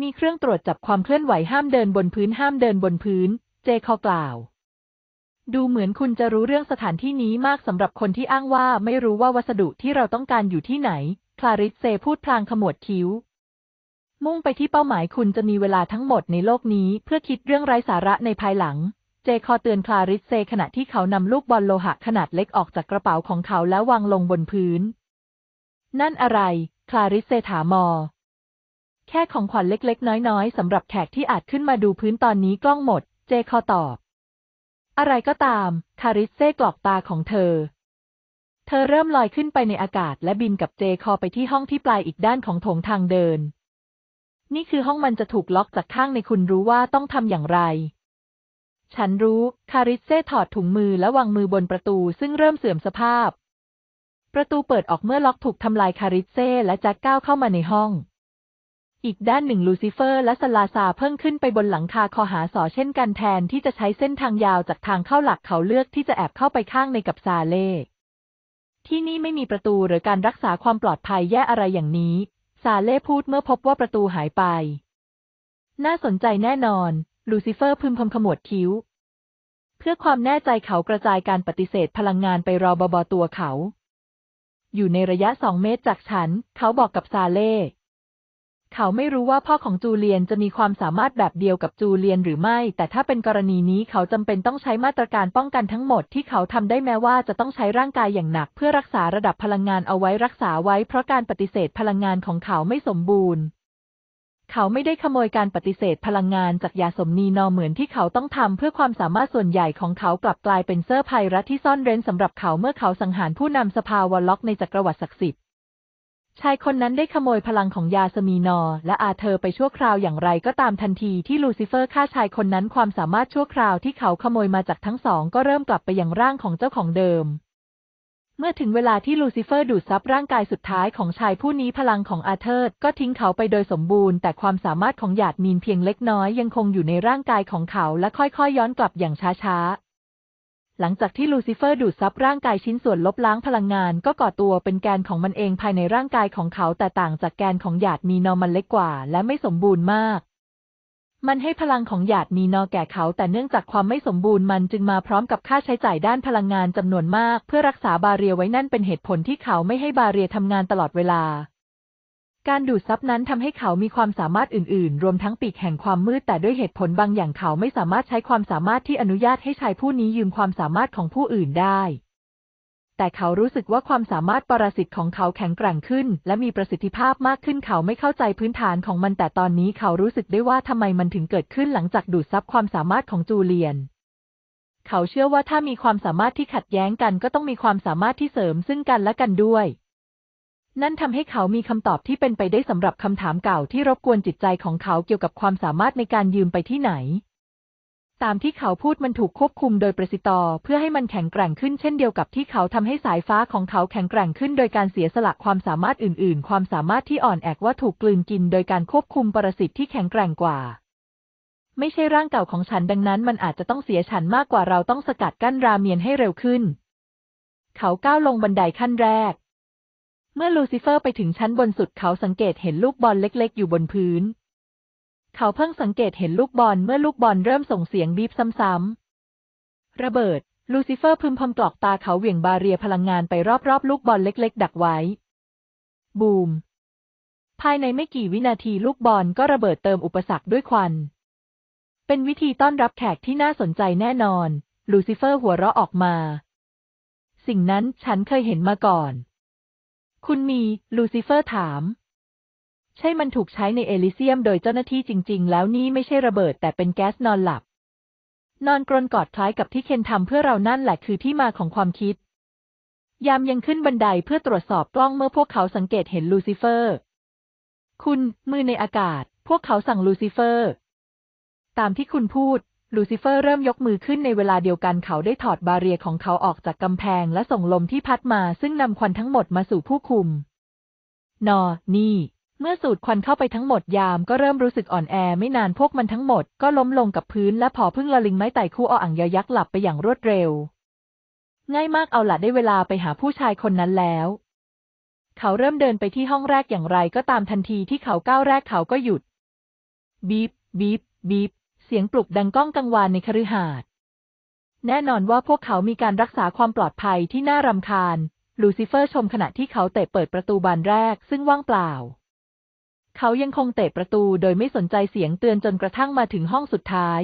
มีเครื่องตรวจจับความเคลื่อนไหวห้ามเดินบนพื้นห้ามเดินบนพื้นเจคอกล่าว ดูเหมือนคุณจะรู้เรื่องสถานที่นี้มากสำหรับคนที่อ้างว่าไม่รู้ว่าวัสดุที่เราต้องการอยู่ที่ไหนคลาริสเซพูดพลางขมวดคิ้วมุ่งไปที่เป้าหมายคุณจะมีเวลาทั้งหมดในโลกนี้ เพื่อคิดเรื่องไร้สาระในภายหลัง เจคอเตือนคลาริสเซขณะที่เขานำลูกบอลโลหะขนาดเล็กออกจากกระเป๋าของเขาแล้ววางลงบนพื้น นั่นอะไร คลาริสเซถามอแค่ของขวัญเล็กๆน้อยๆสำหรับแขกที่อาจขึ้นมาดูพื้นตอนนี้กล้องหมด เจคอตอบ อะไรก็ตาม คลาริสเซกรอกตาของเธอ เธอเริ่มลอยขึ้นไปในอากาศ และบินกับเจคอไปที่ห้องที่ปลายอีกด้านของโถงทางเดินนี่คือห้องมันจะถูกล็อกจากข้างในคุณรู้ว่าต้องทำอย่างไร ฉันรู้ คาริสเซ่ถอดถุงมือและวางมือบนประตูซึ่งเริ่มเสื่อมสภาพ ประตูเปิดออกเมื่อล็อกถูกทำลายคาริสเซ่และแจ็คก้าวเข้ามาในห้อง อีกด้านหนึ่งลูซิเฟอร์และสลาซาเพิ่งขึ้นไปบนหลังคาคอหาสอ เช่นกันแทนที่จะใช้เส้นทางยาวจากทางเข้าหลักเขาเลือกที่จะแอบเข้าไปข้างในกับซาเล่ ที่นี่ไม่มีประตูหรือการรักษาความปลอดภัยแย่อะไรอย่างนี้ซาเล่พูดเมื่อพบว่าประตูหายไป น่าสนใจแน่นอน ลูซิเฟอร์พึมพำขมวดคิ้ว เพื่อความแน่ใจเขากระจายการปฏิเสธพลังงานไปรอบอตัวเขา อยู่ในระยะสองเมตรจากฉัน เขาบอกกับซาเล่เขาไม่รู้ว่าพ่อของจูเลียนจะมีความสามารถแบบเดียวกับจูเลียนหรือไม่ แต่ถ้าเป็นกรณีนี้เขาจำเป็นต้องใช้มาตรการป้องกันทั้งหมดที่เขาทำได้แม้ว่าจะต้องใช้ร่างกายอย่างหนักเพื่อรักษาระดับพลังงานเอาไว้รักษาไว้เพราะการปฏิเสธพลังงานของเขาไม่สมบูรณ์ เขาไม่ได้ขโมยการปฏิเสธพลังงานจากยาสมนีนอเหมือนที่เขาต้องทำเพื่อความสามารถส่วนใหญ่ของเขากลับกลายเป็นเซอร์ไพรรัที่ซ่อนเร้นสำหรับเขาเมื่อเขาสังหารผู้นำสภาวอลล็อกในจักรวรรดิศักดิ์สิทธิ์ชายคนนั้นได้ขโมยพลังของยาสมีนอและอาเธอไปชั่วคราวอย่างไรก็ตามทันทีที่ลูซิเฟอร์ฆ่าชายคนนั้นความสามารถชั่วคราวที่เขาขโมยมาจากทั้งสองก็เริ่มกลับไปยังร่างของเจ้าของเดิม เมื่อถึงเวลาที่ลูซิเฟอร์ดูดซับร่างกายสุดท้ายของชายผู้นี้พลังของอาเธอร์ก็ทิ้งเขาไปโดยสมบูรณ์แต่ความสามารถของหยาดมีนเพียงเล็กน้อยยังคงอยู่ในร่างกายของเขาและค่อยๆยย้อนกลับอย่างช้าๆหลังจากที่ลูซิเฟอร์ดูดซับร่างกายชิ้นส่วนลบล้างพลังงานก็ก่อตัวเป็นแกนของมันเองภายในร่างกายของเขาแต่ต่างจากแกนของหยาดมีนอมันเล็กกว่าและไม่สมบูรณ์มาก มันให้พลังของหยาดมีนอแก่เขาแต่เนื่องจากความไม่สมบูรณ์มันจึงมาพร้อมกับค่าใช้จ่ายด้านพลังงานจำนวนมากเพื่อรักษาบาเรียไว้นั่นเป็นเหตุผลที่เขาไม่ให้บาเรียทำงานตลอดเวลาการดูดซับนั้นทำให้เขามีความสามารถอื่นๆ รวมทั้งปีกแห่งความมืด แต่ด้วยเหตุผลบางอย่างเขาไม่สามารถใช้ความสามารถที่อนุญาตให้ชายผู้นี้ยืมความสามารถของผู้อื่นได้ แต่เขารู้สึกว่าความสามารถปรสิตของเขาแข็งแกร่งขึ้นและมีประสิทธิภาพมากขึ้นเขาไม่เข้าใจพื้นฐานของมันแต่ตอนนี้เขารู้สึกได้ว่าทำไมมันถึงเกิดขึ้นหลังจากดูดซับความสามารถของจูเลียน เขาเชื่อว่าถ้ามีความสามารถที่ขัดแย้งกันก็ต้องมีความสามารถที่เสริมซึ่งกันและกันด้วยนั่นทำให้เขามีคำตอบที่เป็นไปได้สำหรับคำถามเก่าที่รบกวนจิตใจของเขาเกี่ยวกับความสามารถในการยืมไปที่ไหน ตามที่เขาพูดมันถูกควบคุมโดยประสิตอเพื่อให้มันแข็งแกร่งขึ้น เช่นเดียวกับที่เขาทำให้สายฟ้าของเขาแข็งแกร่งขึ้น โดยการเสียสละความสามารถอื่น ๆ ความสามารถที่อ่อนแอว่าถูกกลืนกิน โดยการควบคุมประสิทธิ์ที่แข็งแกร่งกว่า ไม่ใช่ร่างเก่าของฉันดังนั้น มันอาจจะต้องเสียฉันมากกว่าเราต้องสกัดกั้นราเมียนให้เร็วขึ้น เขาก้าวลงบันไดขั้นแรกเมื่อลูซิเฟอร์ไปถึงชั้นบนสุดเขาสังเกตเห็นลูกบอลเล็กๆ อยู่บนพื้น เขาเพิ่งสังเกตเห็นลูกบอลเมื่อลูกบอลเริ่มส่งเสียงบีบซ้ำๆ ระเบิด ลูซิเฟอร์พึมพำกรอกตาเขาเหวี่ยงบาเรียพลังงานไปรอบๆ ลูกบอลเล็กๆ ดักไว้ บูม ภายในไม่กี่วินาทีลูกบอลก็ระเบิดเติมอุปสรรคด้วยควัน เป็นวิธีต้อนรับแขกที่น่าสนใจแน่นอน ลูซิเฟอร์หัวเราะออกมา สิ่งนั้นฉันเคยเห็นมาก่อนคุณมี ลูซิเฟอร์ถาม ใช่มันถูกใช้ในเอลิเซียมโดยเจ้าหน้าที่จริงๆ แล้วนี่ไม่ใช่ระเบิดแต่เป็นแก๊สนอนหลับ นอนกรนกอดคล้ายกับที่เคนทำเพื่อเรานั่นแหละคือที่มาของความคิด ยามยังขึ้นบันไดเพื่อตรวจสอบกล้องเมื่อพวกเขาสังเกตเห็นลูซิเฟอร์ คุณมือในอากาศ พวกเขาสั่งลูซิเฟอร์ ตามที่คุณพูดลูซิเฟอร์เริ่มยกมือขึ้นในเวลาเดียวกันเขาได้ถอดบาเรีย ของเขาออกจากกำแพงและส่งลมที่พัดมา ซึ่งนำควันทั้งหมดมาสู่ผู้คุมนอนี่ เมื่อสูดควันเข้าไปทั้งหมดยาม ก็เริ่มรู้สึกอ่อนแอไม่นานพวกมันทั้งหมด ก็ล้มลงกับพื้นและพอพึ่งละลิงไม้ไต่คู่ออ่างยยักษ์หลับไปอย่างรวดเร็ว ง่ายมากเอาละได้เวลาไปหาผู้ชายคนนั้นแล้ว เขาเริ่มเดินไปที่ห้องแรกอย่างไร ก็ตามทันทีที่เขาก้าวแรกเขาก็หยุด บีบบีบบีบเสียงปลุกดังก้องกังวานในคฤหาสน์ แน่นอนว่าพวกเขามีการรักษาความปลอดภัยที่น่ารำคาญ ลูซิเฟอร์ชมขณะที่เขาเตะเปิดประตูบานแรก ซึ่งว่างเปล่า เขายังคงเตะประตูโดยไม่สนใจเสียงเตือนจนกระทั่งมาถึงห้องสุดท้าย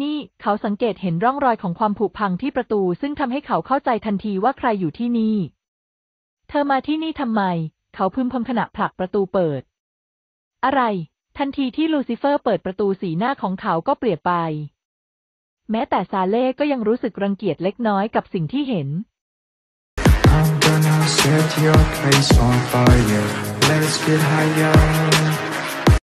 นี่ เขาสังเกตเห็นร่องรอยของความผุพังที่ประตู ซึ่งทำให้เขาเข้าใจทันทีว่าใครอยู่ที่นี่ เธอมาที่นี่ทำไม เขาพึมพำขณะผลักประตูเปิด อะไรทันทีที่ลูซิเฟอร์เปิดประตูสีหน้าของเขาก็เปลี่ยนไป แม้แต่ซาเล่ก็ยังรู้สึกรังเกียจเล็กน้อยกับสิ่งที่เห็น I'm gonna set your place on fire. Let's get h i g h